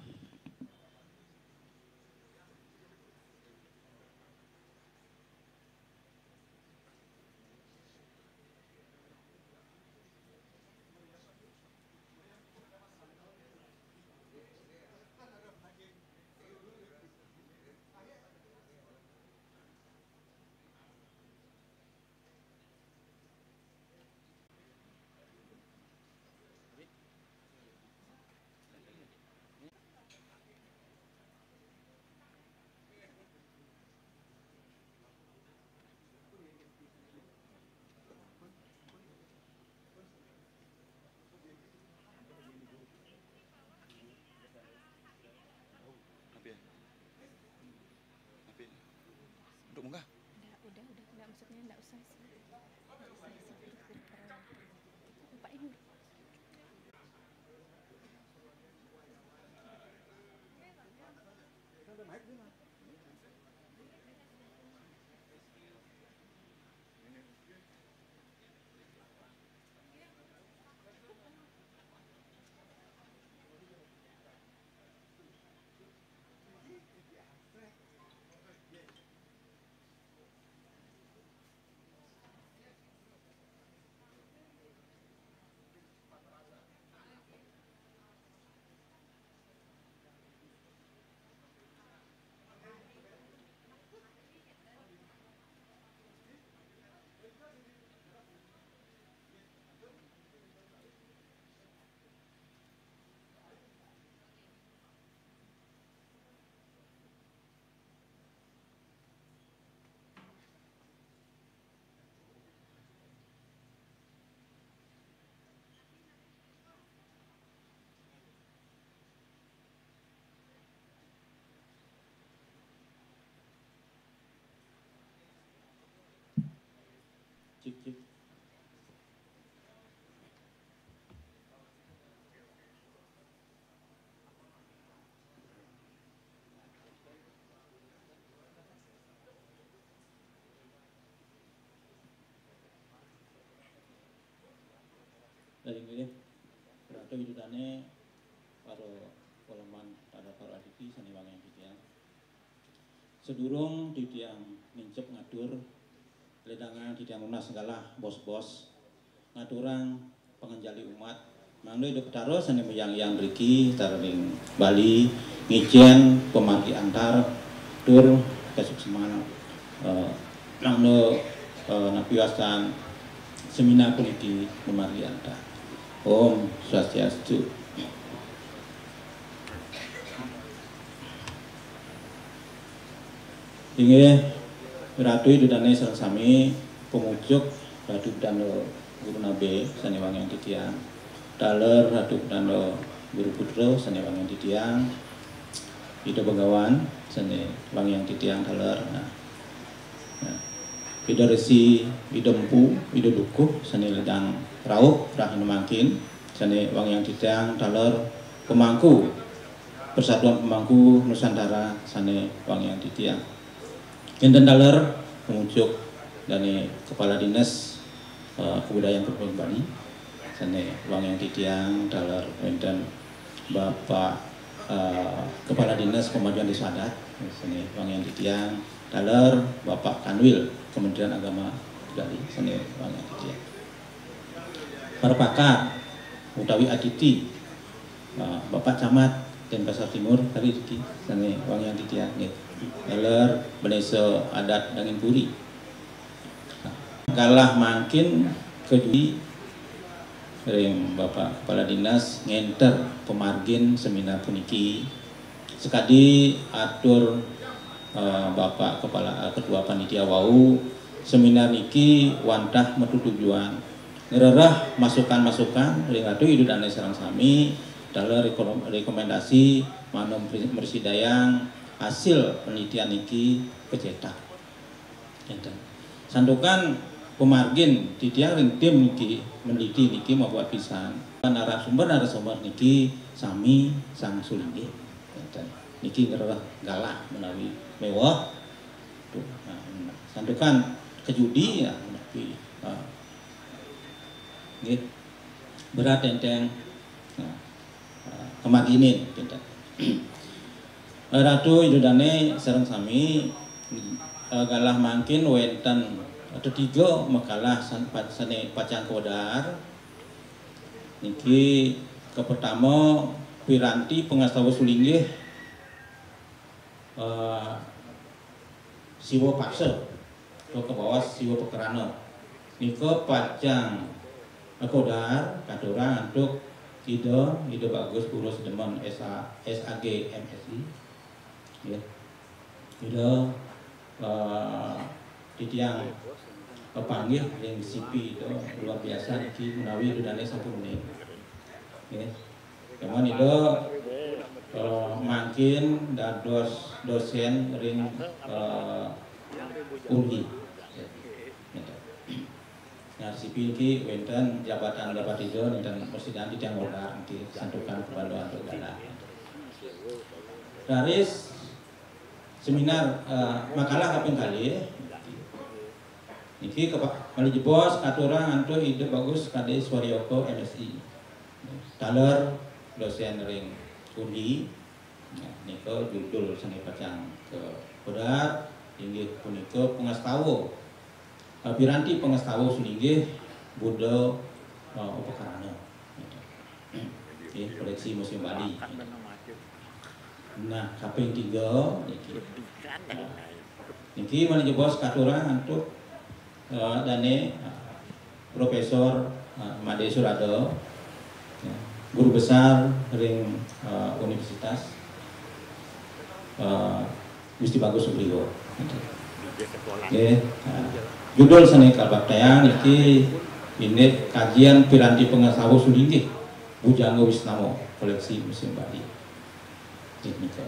cik cik dari milih berarti wujudane karo poleman pada karo adiki gitu ya. sedurung didiang nincep ngadur ledangan tidak munas segala bos-bos ngaturang pengenjali umat mangga hidup taro seni yang yang beriki taring Bali ngijen pemaki antar tur kesuk semana uh, mangga uh, seminar kuliti pemaki antar Om Swastiastu Ingin Ratu dan Nesel sami pemujuk Ratu Dano Guru Nabe sanewang yang titiang Daler Ratu Dano Guru Putro sanewang yang titiang Ida Begawan seni wang yang titiang daler nah, Ida nah. Resi Ida mpu Ida Dukuh seni ledang Rauh Rahin Makin seni wang yang titiang daler Pemangku Persatuan Pemangku Nusantara sani Wang Yang Titiang Inten Daler, pengunjuk dari Kepala Dinas uh, Kebudayaan Provinsi bali. Sini Wang yang titiang, daler, Inten Bapak uh, Kepala Dinas kemajuan Desa Adat. Sini Wang yang titiang, daler, Bapak Kanwil, Kementerian Agama dari sini Wang yang titiang. Para pakar, Mutawi Aditi, uh, Bapak Camat, dan Pasar Timur, tadi di sini Wang yang titiang. Gitu. Eller beneso adat dangin puri kalah makin kejui sering Bapak Kepala Dinas ngenter pemargin seminar puniki sekali atur eh, Bapak Kepala eh, Ketua Panitia Wau seminar niki wantah metu tujuan ngererah masukan-masukan dari itu idu dan sami dalam rekomendasi manum mersidayang hasil penelitian iki kecetak. Enten. Sandukan pemargin di ring tim niki meneliti niki membuat pisan narasumber narasumber niki sami sang sulingi niki adalah Galak menawi mewah tuh nah, nah. sandukan kejudi ya menawi nah. berat enteng nah, nah ini. Eh, Ratu Idudane sareng sami eh, galah mangkin wenten atau tiga makalah sane pacang kodar niki ke pertama piranti pengastawa Sulinggi uh, eh, siwa paksa atau ke bawah siwa pekerana niko pacang kodar kadora untuk ide ide bagus kurus demon SAG MSI ya itu uh, yang kepanggil yang disipi itu luar biasa di menawi dudane satu menik ya cuman itu uh, eh, makin dan dos dosen ring uh, eh, unggi. Nah, ya. ya, si Pinky, Wenten, jabatan dapat itu, dan presiden di Tianggola, nanti santukan kepada Anggota. Dari seminar uh, makalah kaping kali Niki kepak mali jebos aturan antu ide bagus kade Swaryoko MSI. Taler dosen ring Undi ya, niko judul seni pacang ke Kodar inggih Pengastawo, pengetahuan piranti pengetahuan seninggi Budo uh, eh, upakarana. Ya. koleksi musim Bali nah kaping tiga ini niki mana jebos katurang untuk uh, eh, dane eh, Profesor uh, Made Surado ya, guru besar ring Universitas uh, Gusti Bagus Subrigo gitu. Oke, judul seni kalbaktayan iki ini kajian piranti pengasawu sulinggi Bujanggo Wisnamo koleksi Museum Bali nika.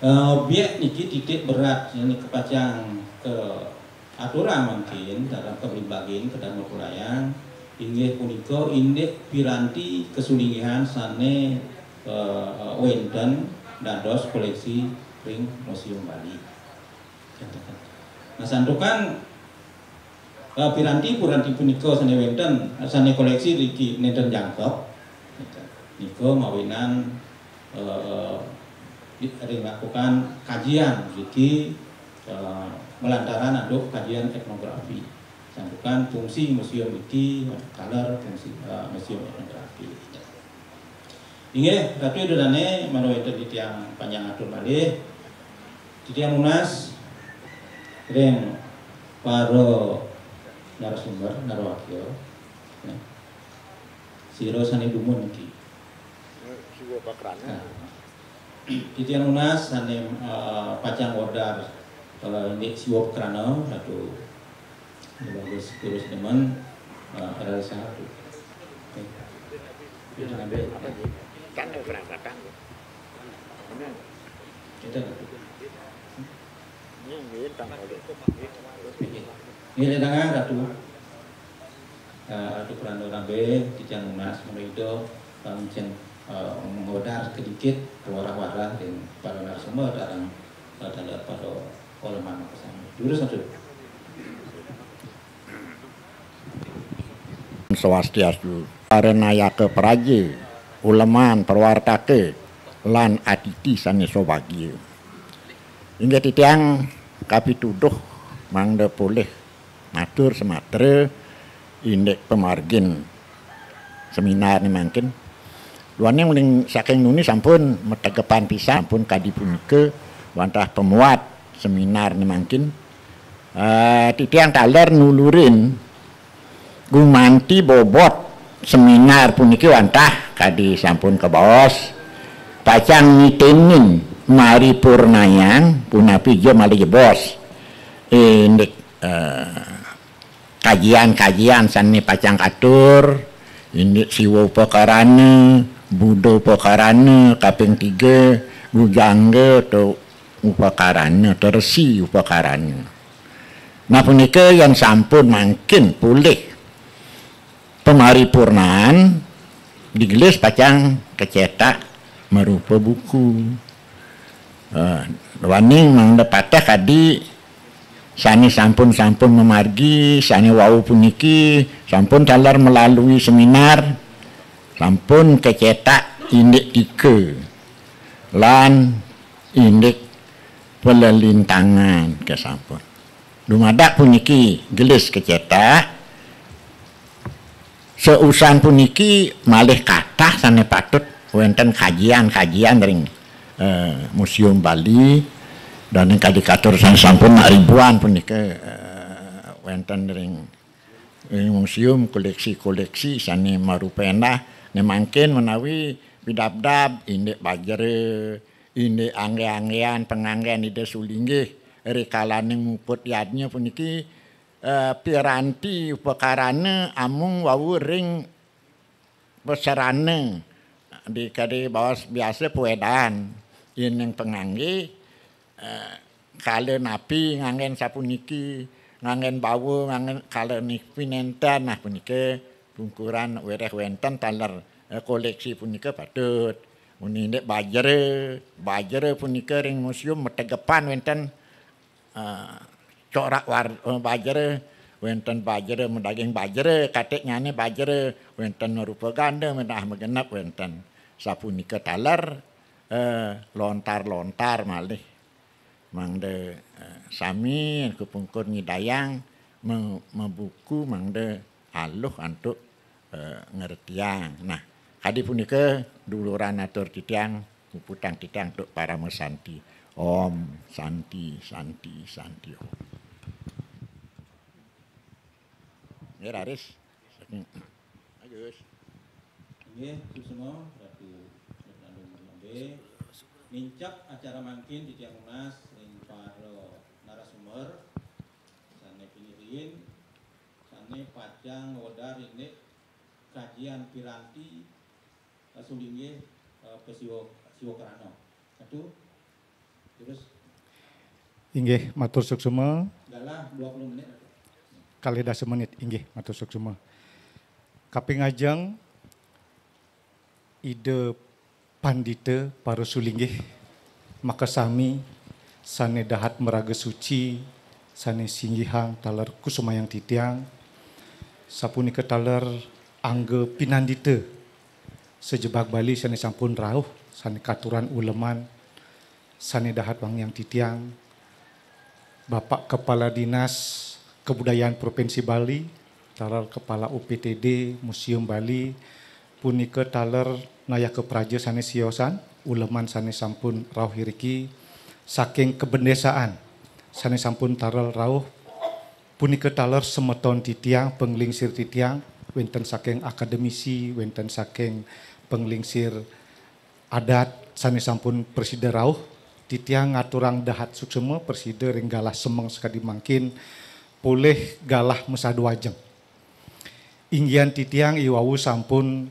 Uh, eh, biak niki titik berat ini kepacang ke aturan mungkin dalam kebimbangan ke dalam kulayang inggih punika indih piranti kesulingihan sane uh, eh, wenten dados koleksi ring museum Bali. Nah santukan uh, piranti piranti punika sane Wenden sane koleksi niki nenten jangkep. Niko mawinan Eh, eh, dilakukan kajian jadi eh, melantaran ada kajian etnografi bukan fungsi museum itu, color fungsi eh, museum etnografi Ingat, tapi dudane menurut itu di tiang panjang atur balik di tiang munas ring paro narasumber narwakil ya. siro sani dumun juga bakrana. Nah. Titian unas hanem pacang order kalau ini siwok kerana satu bagus terus teman eh, ada satu. Iya, kan berangkatan. Kita ini tangan ratu ratu perando rambe di Unas menuju Bang Cen uh, sedikit keluar warah dan para narasumber datang pada pada koleman kesana. Jurus satu. Swastiastu ke praje uleman ke lan aditi saneso hingga titiang kapituduh mangde pulih matur sematre indek pemargin seminar ini mungkin luannya mending saking nuni sampun metegepan pisah sampun kadi pun ke wantah pemuat seminar nih mungkin uh, eh, yang taler nulurin gumanti bobot seminar puniki wantah kadi sampun ke bos pacang nitenin mari purnayang punapi jo mali bos ini uh, eh, eh, kajian-kajian sani pacang katur ini siwo pekarane budo pokarane kaping tiga gujangge atau upakarane atau upakarane nah punika yang sampun makin pulih Pemari Purnaan digelis pacang kecetak merupa buku uh, wani patah kadi sani sampun-sampun memargi, sani wau puniki, sampun calar melalui seminar, Lampun kecetak indik tiga lan indik pelelintangan ke sampun. Dumada puniki gelis kecetak seusan puniki malih kata sana patut wenten kajian-kajian dari uh, eh, Museum Bali dan yang kali katur sana sampun ribuan ke uh, eh, wenten dari museum koleksi-koleksi sana marupena Nemangkin menawi menawi pidabdab indek bajere, ini angge-anggean, penganggean ide sulinggi rekalaning muput yadnya puniki uh, eh, piranti pekarane amung wau ring pesarane di kade bawas biasa puedan yen pengangge uh, eh, kale napi ngangen sapuniki ngangen bawu ngangen kale niki pinentan nah punike kungkuran wereh wentan talar eh, koleksi punika patut. Muni ini bajere bajera punika ring museum metegepan wentan uh, eh, corak war, uh, eh, bajera. Wentan bajere mendaging bajere, katik nyane bajera. Wentan merupa ganda, menah megenap wentan. Sapunika talar, uh, eh, lontar-lontar malih. Mang de uh, sami, kupungkur ngidayang, membuku mang de aluh antuk ngerti ngertiang. Nah, kadi punika duluran atur titiang kuputang titiang untuk para mesanti. Om Santi Santi Santi Om. Ya Raris. ini Nggih, Kusuma Ratu Fernando Mulombe. Nincap acara mangkin di Tiang Unas ing para narasumber sana pinirin sana pajang wadar ini kajian piranti eh, sulingnya pesiwo eh, siwo kerano itu terus Inge, matur suksuma dua 20 menit kali dah semenit inge, matur semua. kaping ajang ide pandite para sulinggih maka sami sane dahat meraga suci sane singgihang talar yang titiang sapuni ketaler angge pinandite sejebak Bali sani sampun rauh sani katuran uleman sani dahat wang yang titiang Bapak Kepala Dinas Kebudayaan Provinsi Bali talar Kepala UPTD Museum Bali punike talar naya kepraja sani siosan uleman sani sampun rauh hiriki saking kebendesaan sani sampun taral rauh punike talar semeton titiang sir titiang wenten saking akademisi, wenten saking penglingsir adat sani sampun persida rauh titiang ngaturang dahat suksema persida ringgalah semeng sekadi mangkin boleh galah mesadu jam. Inggian titiang iwawu sampun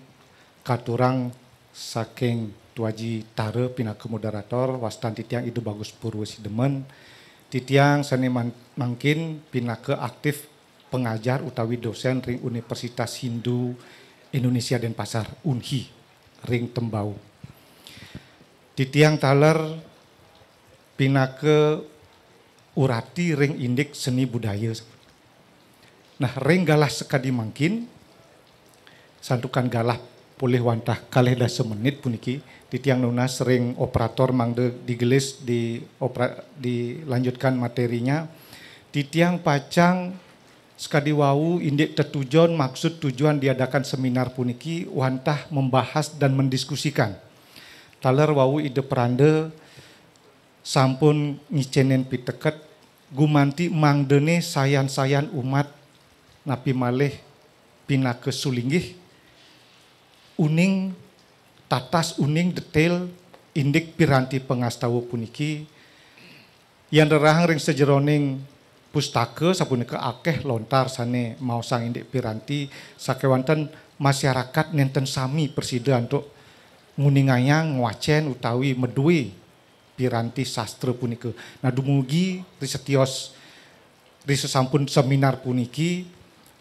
katurang saking tuaji tare pinaku moderator wastan titiang itu bagus purwesi demen, titiang sani mangkin pinake aktif pengajar utawi dosen ring Universitas Hindu Indonesia Denpasar UNHI ring Tembau. tiang taler pinake urati ring indik seni budaya. Nah ring galah sekadi mangkin santukan galah pulih wantah kalih dah semenit puniki di tiang nuna sering operator mangde digelis di opera, dilanjutkan materinya di tiang pacang sekali wau indik tertujuan maksud tujuan diadakan seminar puniki wantah membahas dan mendiskusikan. Taler wau ide perande sampun ngicenen piteket gumanti mangdene sayan-sayan umat napi malih pina kesulingih uning tatas uning detail indik piranti pengastawa puniki yang derahang ring sejeroning pustaka sapunika akeh lontar sane mau sang indek piranti sakewanten masyarakat nenten sami persida untuk nguningayang ngwacen utawi medui piranti sastra punika. Nah dumugi risetios risesampun seminar puniki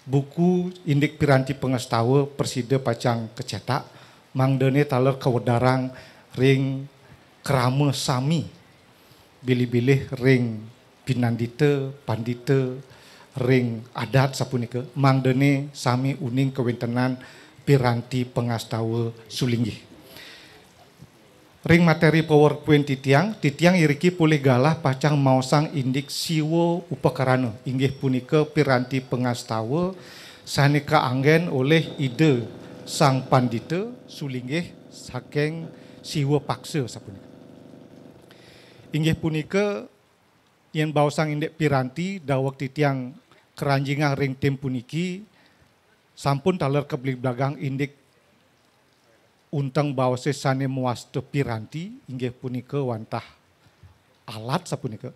buku indek piranti pengestawa persida pacang kecetak mangdene taler kewedarang ring kerama sami bilih-bilih ring pinandite, pandite, ring adat sapunike mangdene sami uning kewintenan piranti pengastawa sulinggih. Ring materi PowerPoint titiang, titiang iriki pulih galah pacang mausang indik siwo upakarana inggih punike piranti pengastawa sanika anggen oleh ide sang pandite sulinggih saking siwo paksa sapunika. Inggih punika yang bausang indek piranti dawak titiang keranjingan ring tim puniki sampun taler kebeli belakang indek untang bawase sane muaste piranti inggih punike wantah alat sapunika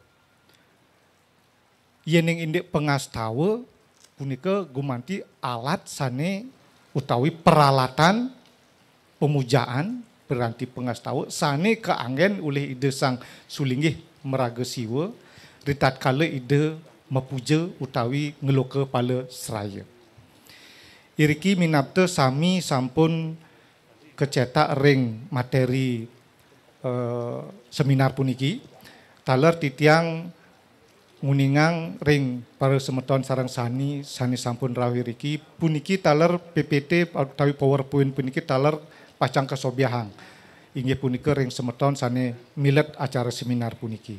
indek pengas pengastawa punike gumanti alat sane utawi peralatan pemujaan piranti pengastawa sane keanggen oleh ide sang sulingih meraga siwa kala ide mapuja utawi ngeloka pala seraya. Iriki minapta sami sampun kecetak ring materi uh, seminar puniki. Taler titiang nguningang ring para semeton sarang sani sani sampun rawi riki puniki taler PPT utawi PowerPoint puniki taler pacang kesobiahang inggih punika ring semeton sani milet acara seminar puniki.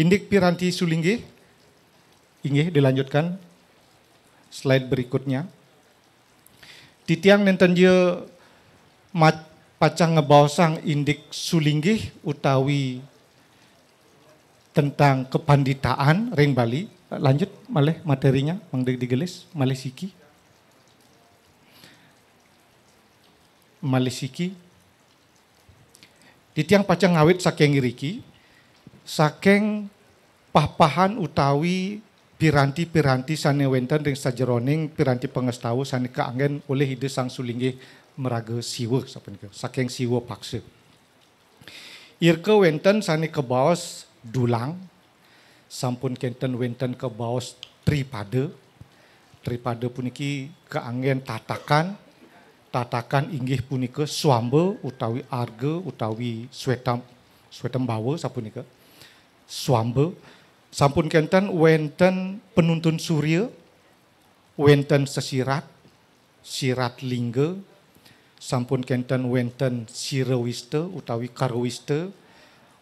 Indik Piranti Sulinggi. Inggih dilanjutkan. Slide berikutnya. Titiang nenten je mat, pacang ngebawasang indik sulinggi utawi tentang kepanditaan ring Bali. Lanjut maleh materinya, Mang Digelis, maleh siki. Maleh siki. tiang pacang ngawit saking ngiriki, saking pahpahan utawi piranti-piranti wenten dengan sajeroning piranti pengestau sane keanggen oleh ide sang sulinggi meraga siwa saking siwa paksa irke wenten sane kebaos dulang sampun kenten wenten kebaos tripade tripade puniki keanggen tatakan tatakan inggih punika swambe utawi arga utawi swetam swetam bawa sapunika swambe sampun kenten wenten penuntun surya wenten sesirat sirat lingga sampun kenten wenten sirewiste utawi karwiste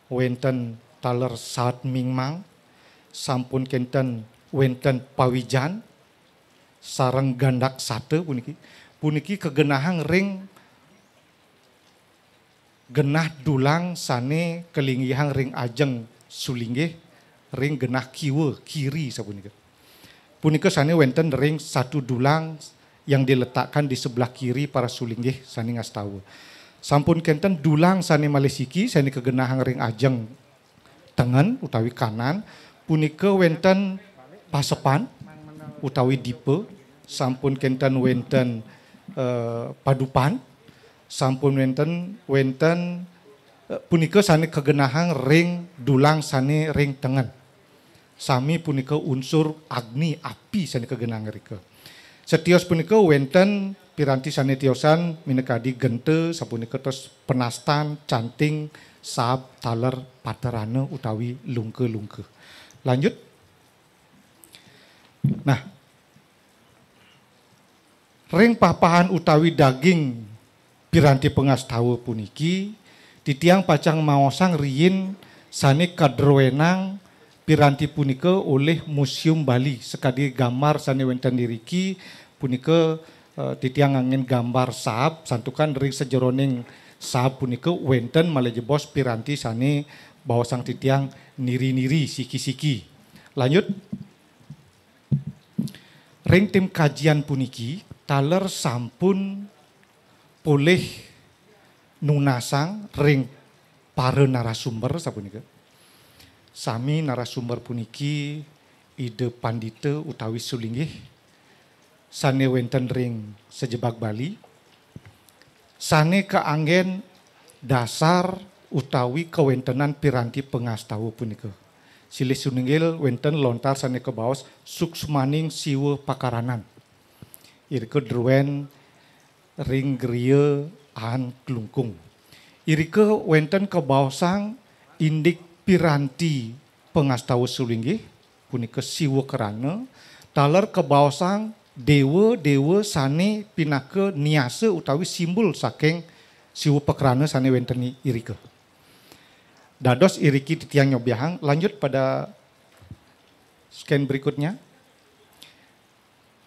wenten taler saat mingmang sampun kenten wenten pawijan sarang gandak sate puniki puniki kegenahang ring genah dulang sane kelingihang ring ajeng Sulingeh ring genah kiwe kiri sapunika. Punika sani wenten ring satu dulang yang diletakkan di sebelah kiri para sulingeh sani ngastawa. Sampun kenten dulang sani malesiki sani kegenahang ring ajeng tengen utawi kanan punika wenten pasepan utawi dipe sampun kenten wenten uh, eh, padupan sampun wenten wenten punika sani kegenahan ring dulang sani ring tengen. Sami punika unsur agni api sani kegenahang rika. Setios punika wenten piranti sani tiosan minekadi gente sapunika terus penastan canting sab taler paterane utawi lungke-lungke. Lanjut. Nah, ring papahan utawi daging piranti pengas tahu puniki titiang pacang maosang riyin sani kadrowenang piranti punike oleh Museum Bali sekadi gambar sani wenten diriki punike uh, e, titiang angin gambar sahab santukan ring sejeroning sahab punike wenten bos piranti sani bawa sang titiang niri-niri siki-siki lanjut ring tim kajian puniki taler sampun boleh nunasang ring para narasumber sapunika. Sami narasumber puniki ide pandite utawi sulingih sane wenten ring sejebak Bali. Sane keanggen dasar utawi kewentenan piranti pengastawu punika. Silih suningil wenten lontar sane ke bawah suksmaning siwa pakaranan. Irke druen ring gria an klungkung. Irike wenten ke bawasang indik piranti pengastawa sulinggi punika siwa kerana taler ke bawasang dewa dewa sane pinake niase utawi simbol saking siwa pekerana sane wenteni irike. Dados iriki titiang nyobiahang lanjut pada scan berikutnya.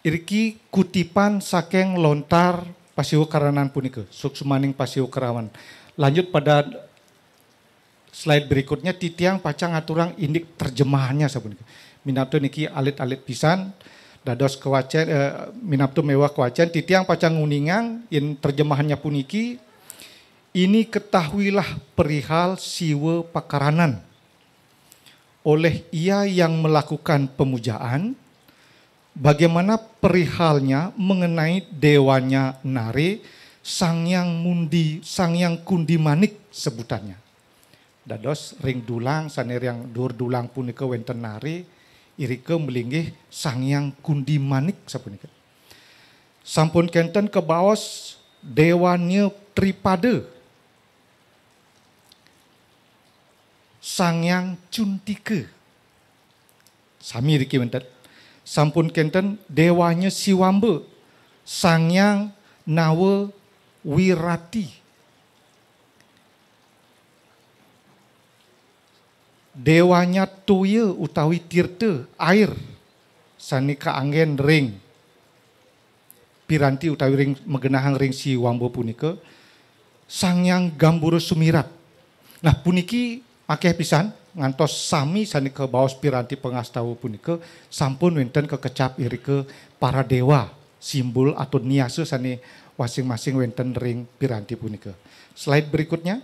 Iriki kutipan saking lontar pasihu karanan puniku, suksumaning pasihu kerawan. Lanjut pada slide berikutnya, titiang pacang aturang indik terjemahannya sabunika. Minapto niki alit-alit pisan, dados kewacen, eh, minapto mewah kewacen, titiang pacang nguningang, in terjemahannya puniki, ini ketahuilah perihal siwe pakaranan. Oleh ia yang melakukan pemujaan, bagaimana perihalnya mengenai dewanya Nari, Sang Yang Mundi, Sang Yang Kundi Manik sebutannya. Dados ring dulang, sanir yang dur dulang punika wenten Nari, irike melinggih Sang Yang Kundi Manik sapunika. Sampun kenten ke bawah dewanya Tripade. Sang Yang Cuntike. Sami riki wenten sampun kenten dewanya siwambe sangyang nawe wirati dewanya tuye utawi tirte air sanika anggen ring piranti utawi ring megenahang ring si siwambe punike, sangyang gamburu sumirat nah puniki pakai pisan ngantos sami sani ke bawah piranti pengastahu punike, sampun wenten kekecap iri ke para dewa simbol atau niase sani masing-masing wenten ring piranti punike. Slide berikutnya.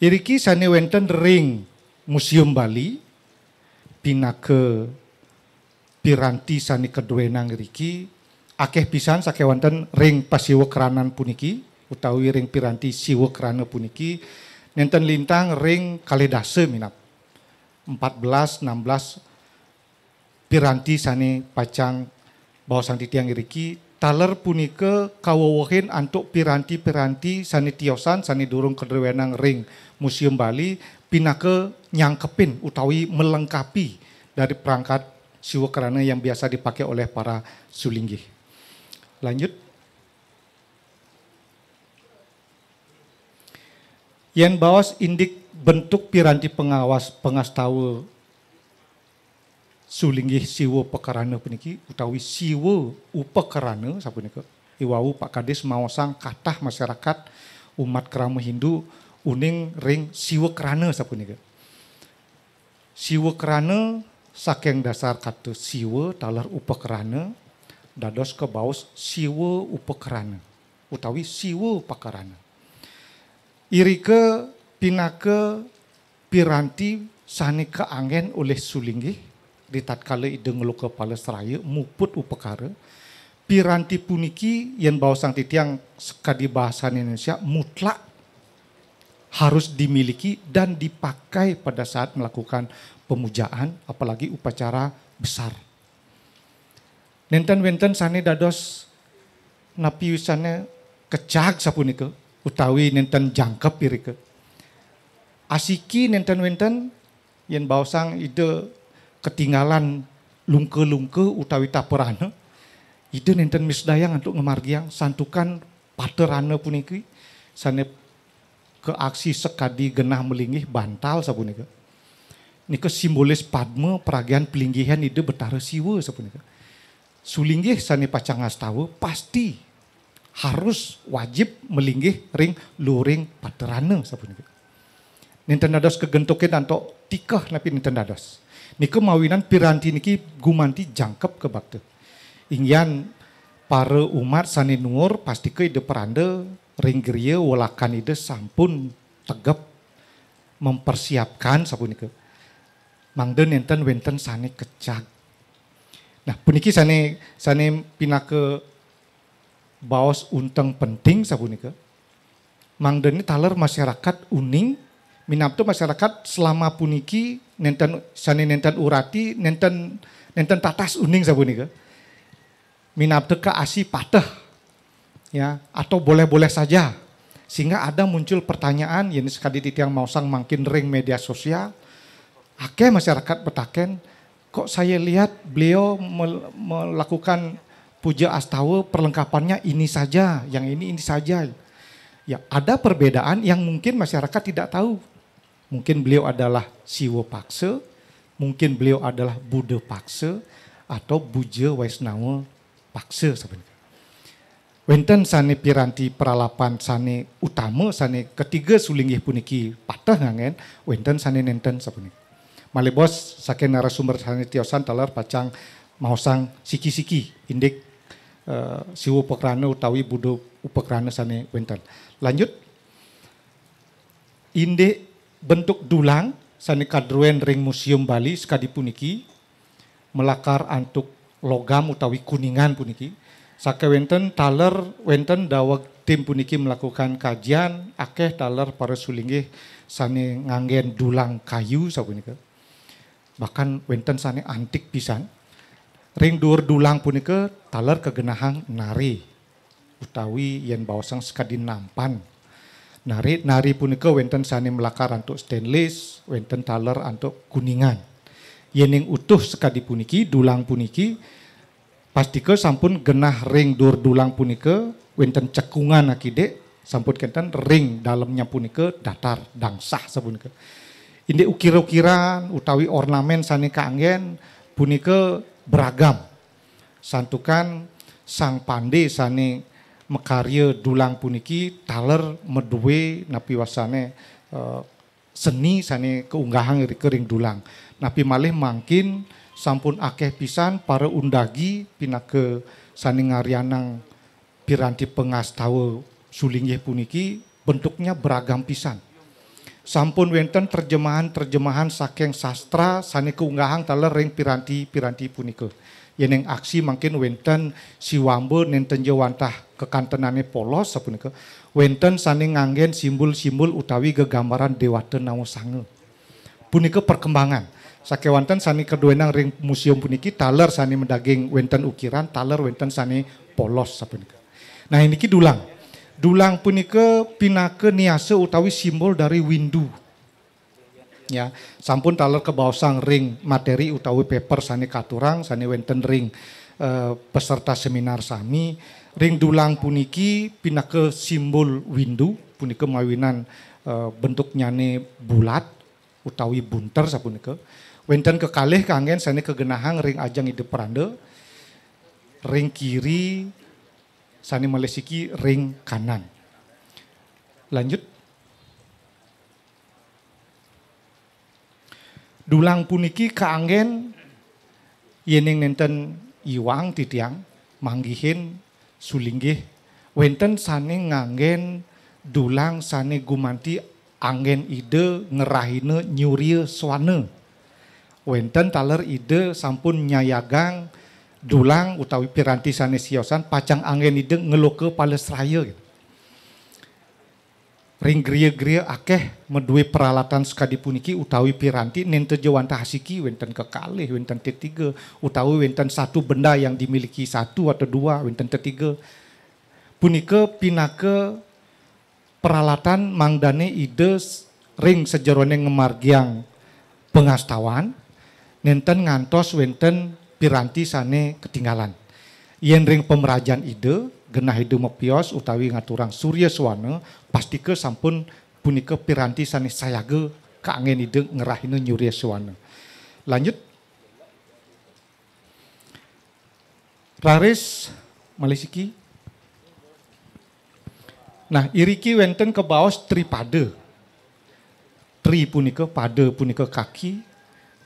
Iriki sani wenten ring Museum Bali pina ke piranti sani keduenang iriki akeh pisan sake ring pasiwo keranan puniki utawi ring piranti siwo kerana puniki Nenten lintang ring kalidase minap. 14, 16, piranti sani pacang bawah sang titiang iriki taler punike kawowohin antuk piranti-piranti sani tiosan sani durung kederwenang ring museum Bali pinake nyangkepin utawi melengkapi dari perangkat siwa kerana yang biasa dipakai oleh para sulinggih. Lanjut. yang bawas indik bentuk piranti pengawas pengastawa sulingi siwo pekerana peniki utawi siwo upekerana sapunika iwau Pak Kades sang katah masyarakat umat keramu Hindu uning ring siwo kerana sapunika siwo kerana saking dasar kata siwo talar upekerana dados ke bawas siwo upekerana utawi siwo pekerana irike pinake piranti sani ke angen oleh sulinggi di tatkala ideng ke palestraya muput upekara piranti puniki yang bawa sang titiang sekadi bahasa Indonesia mutlak harus dimiliki dan dipakai pada saat melakukan pemujaan apalagi upacara besar. Nenten wenten sani dados napi kecak kecag sapunike utawi nenten jangkep irike. Asiki nenten wenten yen bausang ide ketinggalan lungke-lungke utawi taperane. Ide nenten misdayang untuk ngemargiang santukan paterane puniki sanep ke aksi sekadi genah melingih bantal sapunika. Nika simbolis padme peragian pelinggihan ide betara siwa sapunika. Sulinggih sani pacang astawa pasti harus wajib melinggih ring luring paterane sabun Nintendo Nintendados kegentukin atau tikah napi nintendados. dos. Niku mawinan piranti niki gumanti jangkep ke bakte. Ingyan para umat sani nur pasti ke ide perande ring geria walakan ide sampun tegap mempersiapkan sabun sapunika. Mangden enten wenten sani kecak. Nah puniki sani sani pina ke baos unteng penting sabunika. Mangdeni taler masyarakat uning, minaptu masyarakat selama puniki nenten sani nenten urati nenten nenten tatas uning sabunika. Minaptu ke asi patah, ya atau boleh-boleh saja. Sehingga ada muncul pertanyaan yang sekali tiang mausang makin ring media sosial, ake masyarakat petaken, kok saya lihat beliau melakukan puja astawa perlengkapannya ini saja, yang ini ini saja. Ya, ada perbedaan yang mungkin masyarakat tidak tahu. Mungkin beliau adalah siwa paksa, mungkin beliau adalah Buddha paksa, atau Buja Waisnawa paksa sebenarnya. Wenten sane piranti peralapan sane utama sane ketiga sulingih puniki patah ngangen wenten sane nenten sebenarnya. Malebos saking narasumber sane tiosan talar pacang mausang siki-siki indik uh, eh, siwu utawi budo upekrana sane wenten. Lanjut. Inde bentuk dulang sane kadruen ring museum Bali puniki melakar antuk logam utawi kuningan puniki. Sake wenten taler wenten dawak tim puniki melakukan kajian akeh taler para sulingih sane nganggen dulang kayu sabunika. Bahkan wenten sane antik pisang Ringdur dulang punika taler kegenahang nari. Utawi yen bawasang sekadin nampan. Nari nari punika wenten sani melakar antuk stainless, wenten taler antuk kuningan. Yening utuh sekadi puniki, dulang puniki, pastike sampun genah ring dur dulang punike, wenten cekungan akide, sampun kenten ring dalamnya punike datar, dangsah sabunike Ini ukir-ukiran, utawi ornamen sani kangen punike beragam. Santukan sang pande sani mekarya dulang puniki taler meduwe napi wasane eh, seni sani keunggahan kering dulang. Napi malih mangkin sampun akeh pisan para undagi ke sani ngarianang piranti pengastawa sulingye puniki bentuknya beragam pisan sampun wenten terjemahan-terjemahan saking sastra saniku unggahang taler ring piranti-piranti puniku. Yeneng aksi makin wenten siwambo nenten jewantah kekantenane polos sapunika. Wenten sani nganggen simbol-simbol utawi gegambaran dewata namu sange. Punika perkembangan. Sake wonten sani keduenang ring museum puniki taler sani mendaging wenten ukiran, taler wenten sani polos sapunika. Nah ini dulang dulang punika pinake niase utawi simbol dari windu. Ya, sampun taler ke bawah sang ring materi utawi paper sani katurang sani wenten ring eh, peserta seminar sami ring dulang puniki pinake simbol windu punika mawinan e, bentuk nyane bulat utawi bunter sapunika. Wenten kekalih kangen sani genahang ring ajang ide peranda ring kiri Sani melesiki ring kanan. Lanjut. Dulang puniki anggen, yening nenten iwang titiang manggihin sulinggih wenten sani nganggen dulang sani gumanti anggen ide ngerahine nyurie swane wenten taler ide sampun nyayagang dulang utawi piranti sanesiosan siosan pacang angin ideng ngelok ke palestraya gitu. Ring gria-gria akeh medue peralatan sekadi puniki utawi piranti nente jawanta hasiki wenten kekali wenten ketiga utawi wenten satu benda yang dimiliki satu atau dua wenten ketiga punike pinake peralatan mangdane ide ring sejerone ngemargiang pengastawan nenten ngantos wenten piranti sane ketinggalan. Yen ring pemerajan ide, genah hidung mepios utawi ngaturang surya swana, pasti ke sampun punika piranti sane sayage keangen ide ngerahinu nyurya swana. Lanjut. Raris Malisiki. Nah, iriki wenten ke bawah tripade. Tri punike pade punike kaki,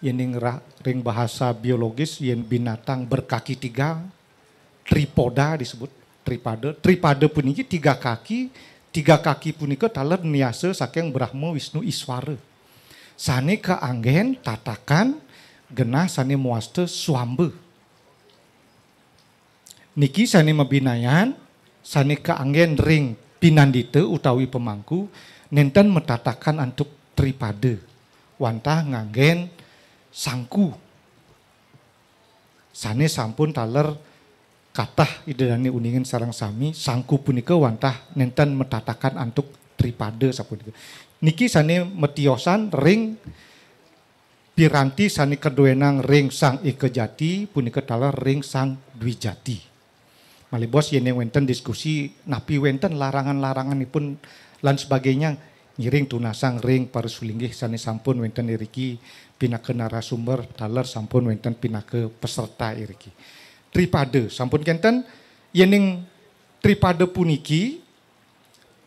ini ring bahasa biologis yang binatang berkaki tiga, tripoda disebut, tripade. Tripade puniki tiga kaki, tiga kaki ini taler niase saking Brahma Wisnu Iswara. Sani anggen tatakan genah sani muaste suambe. Niki sani mabinayan sani anggen ring pinandite utawi pemangku, nenten metatakan antuk tripade. Wantah nganggen sangku. Sane sampun taler katah idedani uningan sarang sami sangku punika wantah nenten metatakan antuk tripade sapunika. Niki sane metiosan ring piranti sani keduenang ring sang ike jati punika talar ring sang dwi jati. Malibos yen wenten diskusi napi wenten larangan-larangan pun lan sebagainya ngiring tunasang ring parsulingih sani sampun wenten iriki pindah ke narasumber talar, sampun wonten pindah ke peserta iriki. Tripade sampun kenten yening tripade puniki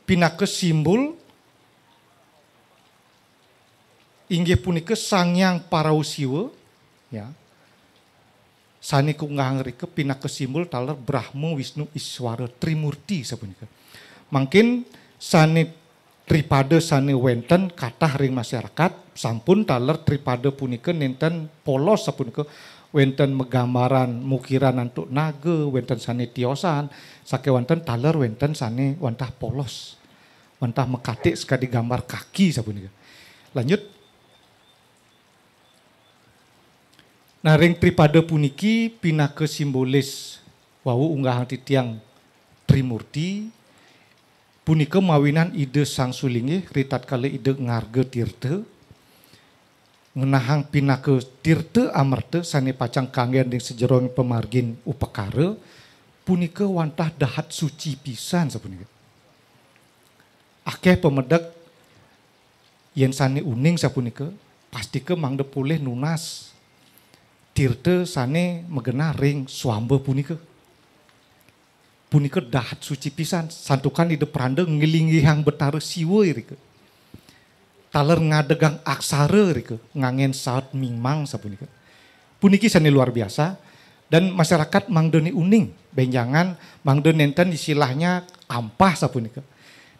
pindah ke simbol inggih punika sangyang parausiwa ya saniku ngangrike pindah ke simbol taler Brahma Wisnu Iswara Trimurti sabunika. mungkin sanit tripade sani wenten kata ring masyarakat sampun taler tripade punike nenten polos ke, wenten megamaran mukiran antuk nage wenten sane tiosan sake wenten taler wenten sani wantah polos wantah mekatik sekali gambar kaki sapunike lanjut nah ring tripade puniki ke simbolis wau unggahan titiang Trimurti punika mawinan ide sang sulingi ritat kali ide ngarge tirte ngenahang pinake tirte amerte sani pacang kangen di sejerong pemargin upekare punika wantah dahat suci pisan sepunika akeh pemedek yen sani uning sapunika pasti ke mangde pulih nunas tirte sani ring suambe punika punika dahat suci pisan santukan di depan ngilingi hang betara siwa rike. Taler ngadegang aksara rike ngangen saat mimang sapunika. Puniki seni luar biasa dan masyarakat mangdoni uning benjangan mangdon enten disilahnya ampah sapunika.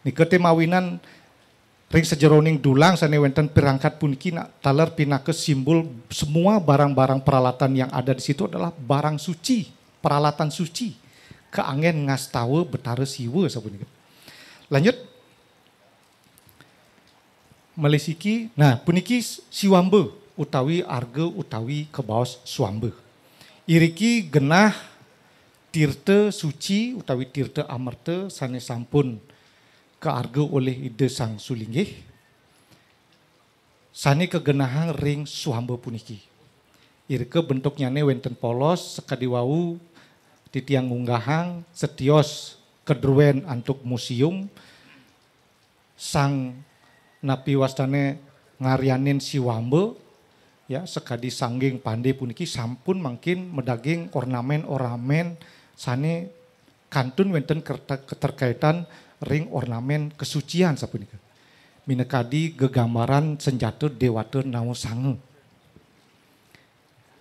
Nike temawinan ring sejeroning dulang sani wenten perangkat puniki nak taler pinake simbol semua barang-barang peralatan yang ada di situ adalah barang suci, peralatan suci ngas ngastawa betara siwa sabunika. Lanjut. Malesiki, nah puniki siwambe utawi arga utawi kebaos suambe. Iriki genah tirta suci utawi tirta amerta sanes sampun kearga oleh ide sang sulingih. Sani kegenahan ring suambe puniki. Irke bentuknya ne wenten polos sekadiwau di tiang unggahang setios kedruen antuk museum sang napi wasdane ngarianin siwambe ya sekadi sangging pandai puniki sampun mungkin medaging ornamen ornamen sane kantun wenten keterkaitan ring ornamen kesucian sapunika minekadi gegambaran senjata dewata namu sange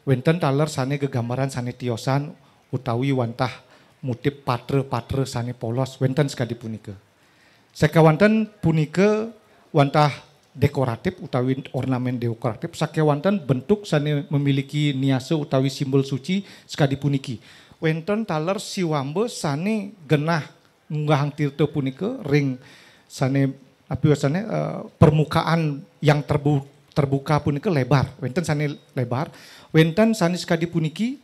wenten taler sane gegambaran sane tiosan utawi wantah mutip patre-patre sani polos wenten sekali punike, saka wanten punike wantah dekoratif utawi ornamen dekoratif sake wanten bentuk sani memiliki niase utawi simbol suci sekali puniki. Wenten taler siwambe sani genah ngunggahang tirta punike ring sani apa biasanya uh, eh, permukaan yang terbu, terbuka punike lebar. Wenten sani lebar. Wenten sani sekali puniki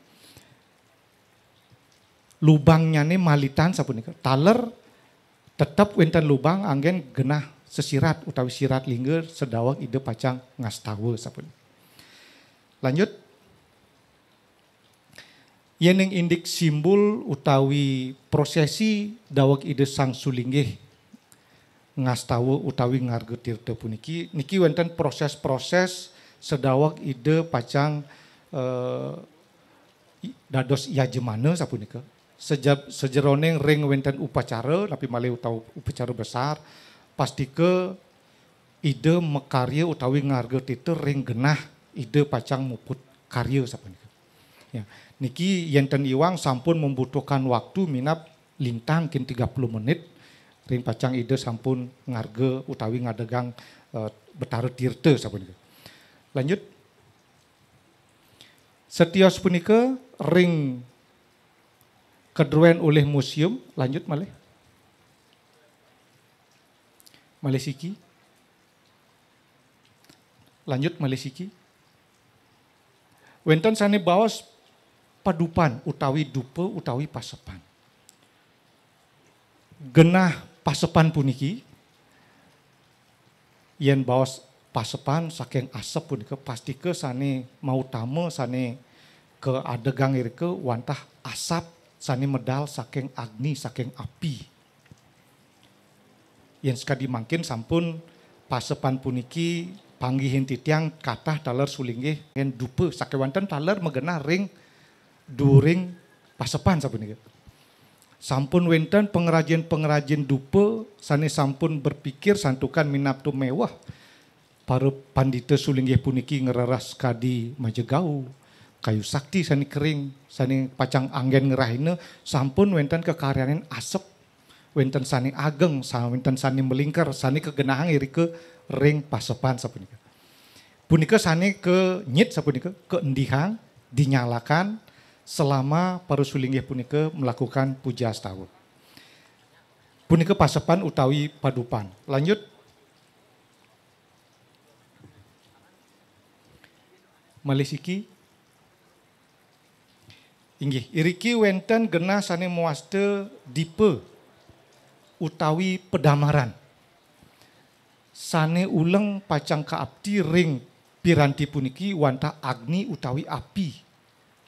lubangnya nih malitan ini. taler tetap wenten lubang angin genah sesirat utawi sirat lingger sedawak ide pacang ngastawa sapunika. Lanjut. Yening indik simbol utawi prosesi dawak ide sang sulinggih ngastawa utawi ngargetirte puniki niki wenten proses-proses sedawak ide pacang eh, dados iya jemana sapunika sejeroning ring wenten upacara tapi malih utawa upacara besar pasti ke ide mekarya utawi ngarga itu ring genah ide pacang muput karya sapa niki. Ya. Niki yenten iwang sampun membutuhkan waktu minap lintang kin 30 menit ring pacang ide sampun ngarga utawi ngadegang e, betara tirte sapa niki. Lanjut. Setios punika ring kedruen oleh museum, lanjut malih. Malesiki. Lanjut Malesiki. wenton sani bawas padupan utawi dupe utawi pasepan. Genah pasepan puniki ian bawas pasepan saking asep punika pasti ke sani mau tamu sani ke adegang ke wantah asap sani medal saking agni saking api yang sekali dimangkin sampun pasepan puniki panggihin titiang katah taler sulingih yang dupe wanten taler megena ring during pasepan ini. sampun wenten pengrajin-pengrajin dupe sani sampun berpikir santukan tu mewah para pandita sulingih puniki ngereras kadi majegau kayu sakti sani kering sani pacang anggen ngerahine sampun wenten kekaryanin asep wenten sani ageng wenten sani melingkar sani kegenahan iri ke ring pasepan sapunika punika sani ke nyit sapunika ke endihang dinyalakan selama parusulinggih punika melakukan puja setahun punika pasepan utawi padupan lanjut Malisiki Inggih, iriki wenten genah sane muaste dipe utawi pedamaran. Sane uleng pacang kaabdi ring piranti puniki wanta agni utawi api.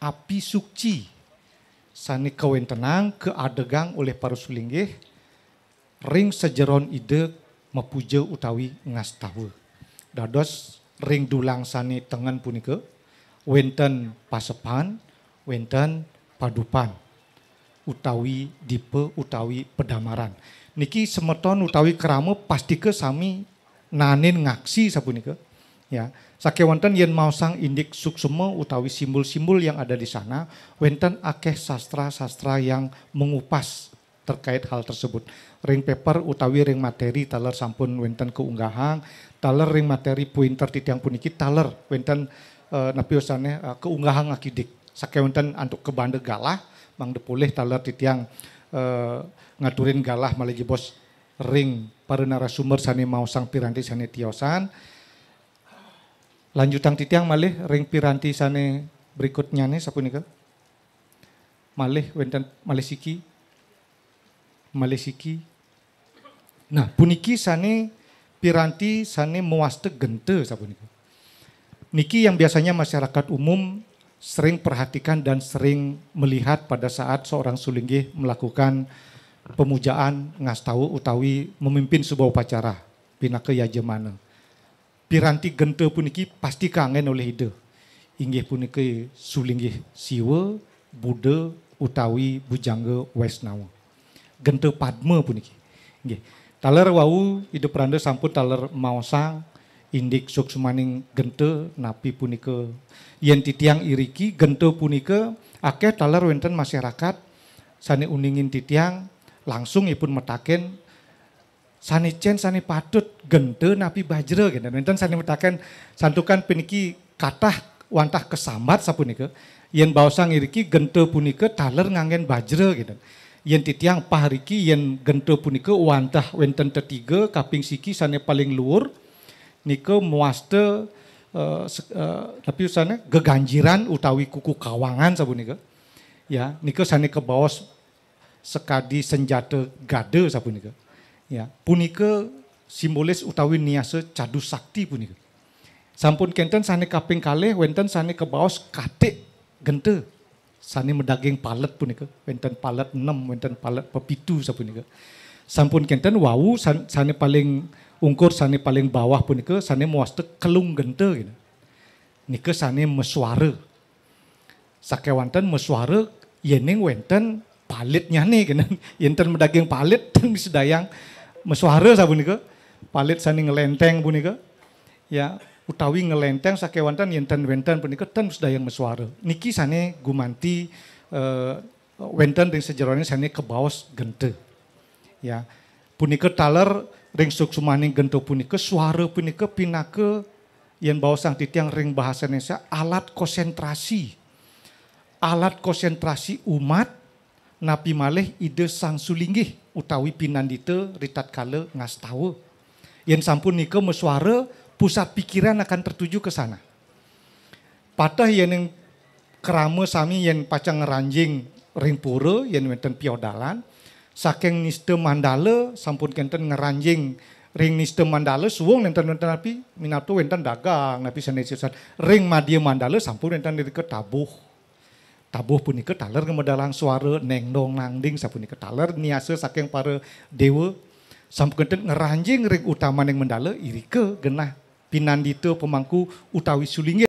Api sukci. Sane ke adegang oleh parusulinggih ring sejeron ide mepuje utawi ngastawa. Dados ring dulang sane tengen punike wenten pasepan wenten padupan utawi dipe utawi pedamaran niki semeton utawi keramu pasti ke sami nanin ngaksi sapunika ya sake wonten yen sang indik suksumo utawi simbol-simbol yang ada di sana wenten akeh sastra-sastra yang mengupas terkait hal tersebut ring paper utawi ring materi taler sampun wenten keunggahan taler ring materi pointer titiang puniki taler wenten uh, eh, uh, eh, keunggahan akidik sakeunten antuk ke bande galah mang depulih talar titiang uh, ngaturin galah malaji bos ring para narasumber sani mau sang piranti sani tiosan lanjutan titiang malih ring piranti sani berikutnya nih sapunika malih wenten malih siki malih siki nah puniki sani piranti sani mewaste gente sapunika niki yang biasanya masyarakat umum sering perhatikan dan sering melihat pada saat seorang sulinggih melakukan pemujaan ngastau utawi memimpin sebuah upacara ke yajemana. Piranti gente puniki pasti kangen oleh ide. Inggih puniki sulinggih siwa, Buddha utawi bujangga wesnawa Gente Padma puniki. inggih Taler wau ide peranda sampun taler sang indik suksmaning gente napi punike yen titiang iriki gente punike akeh taler wenten masyarakat sani uningin titiang langsung ipun metaken sani cen sani patut gente napi bajre gitu wenten sani metaken santukan peniki katah wantah kesambat sapunike yen bausang iriki gente punike taler ngangen bajre gitu yen titiang pahariki yen gente punike wantah wenten tetiga kaping siki sani paling luar niku muaste uh, uh, tapi usahanya geganjiran utawi kuku kawangan sabun niku ya niku sani ke bawah sekadi senjata gade sabun niku ya punika simbolis utawi niase cadu sakti punike sampun kenten sani kaping kale wenten sana ke bawah kate gente sana mendaging palet punike wenten palet enam wenten palet pepitu sabun niku sampun kenten wau sana sani paling ungkur sani paling bawah pun ke sani muaste kelung gente gitu. Nike sani mesuara. Sake wanten mesuara yening wenten palitnya nih gitu. kena yenten mendaging palit dan sedayang mesuara sabun nike palit sani ngelenteng pun nike ya utawi ngelenteng sake wanten yenten wenten pun nike dan sedayang mesuara niki sani gumanti uh, wenten dengan sejarahnya sani kebawas gente ya punika taler ring suksumaning gento punika suara punika pinake yang bawa sang titiang ring bahasa Indonesia alat konsentrasi alat konsentrasi umat napi maleh ide sang sulingih utawi pinandite ritat kale ngastawa yang sampun nike mesuara pusat pikiran akan tertuju ke sana patah yang, yang kerama sami yang pacang ranjing ring pura yang menten piodalan saking niste mandale sampun kenten ngeranjing ring niste mandale suwung nenten nenten tapi minato wenten dagang napi senesisan ring madie mandale sampun nenten diri tabuh tabuh punika taler kemedalang suara neng dong nangding sapunika taler niase saking para dewa sampun kenten ngeranjing ring utama neng mandale ke genah pinandito pemangku utawi sulingit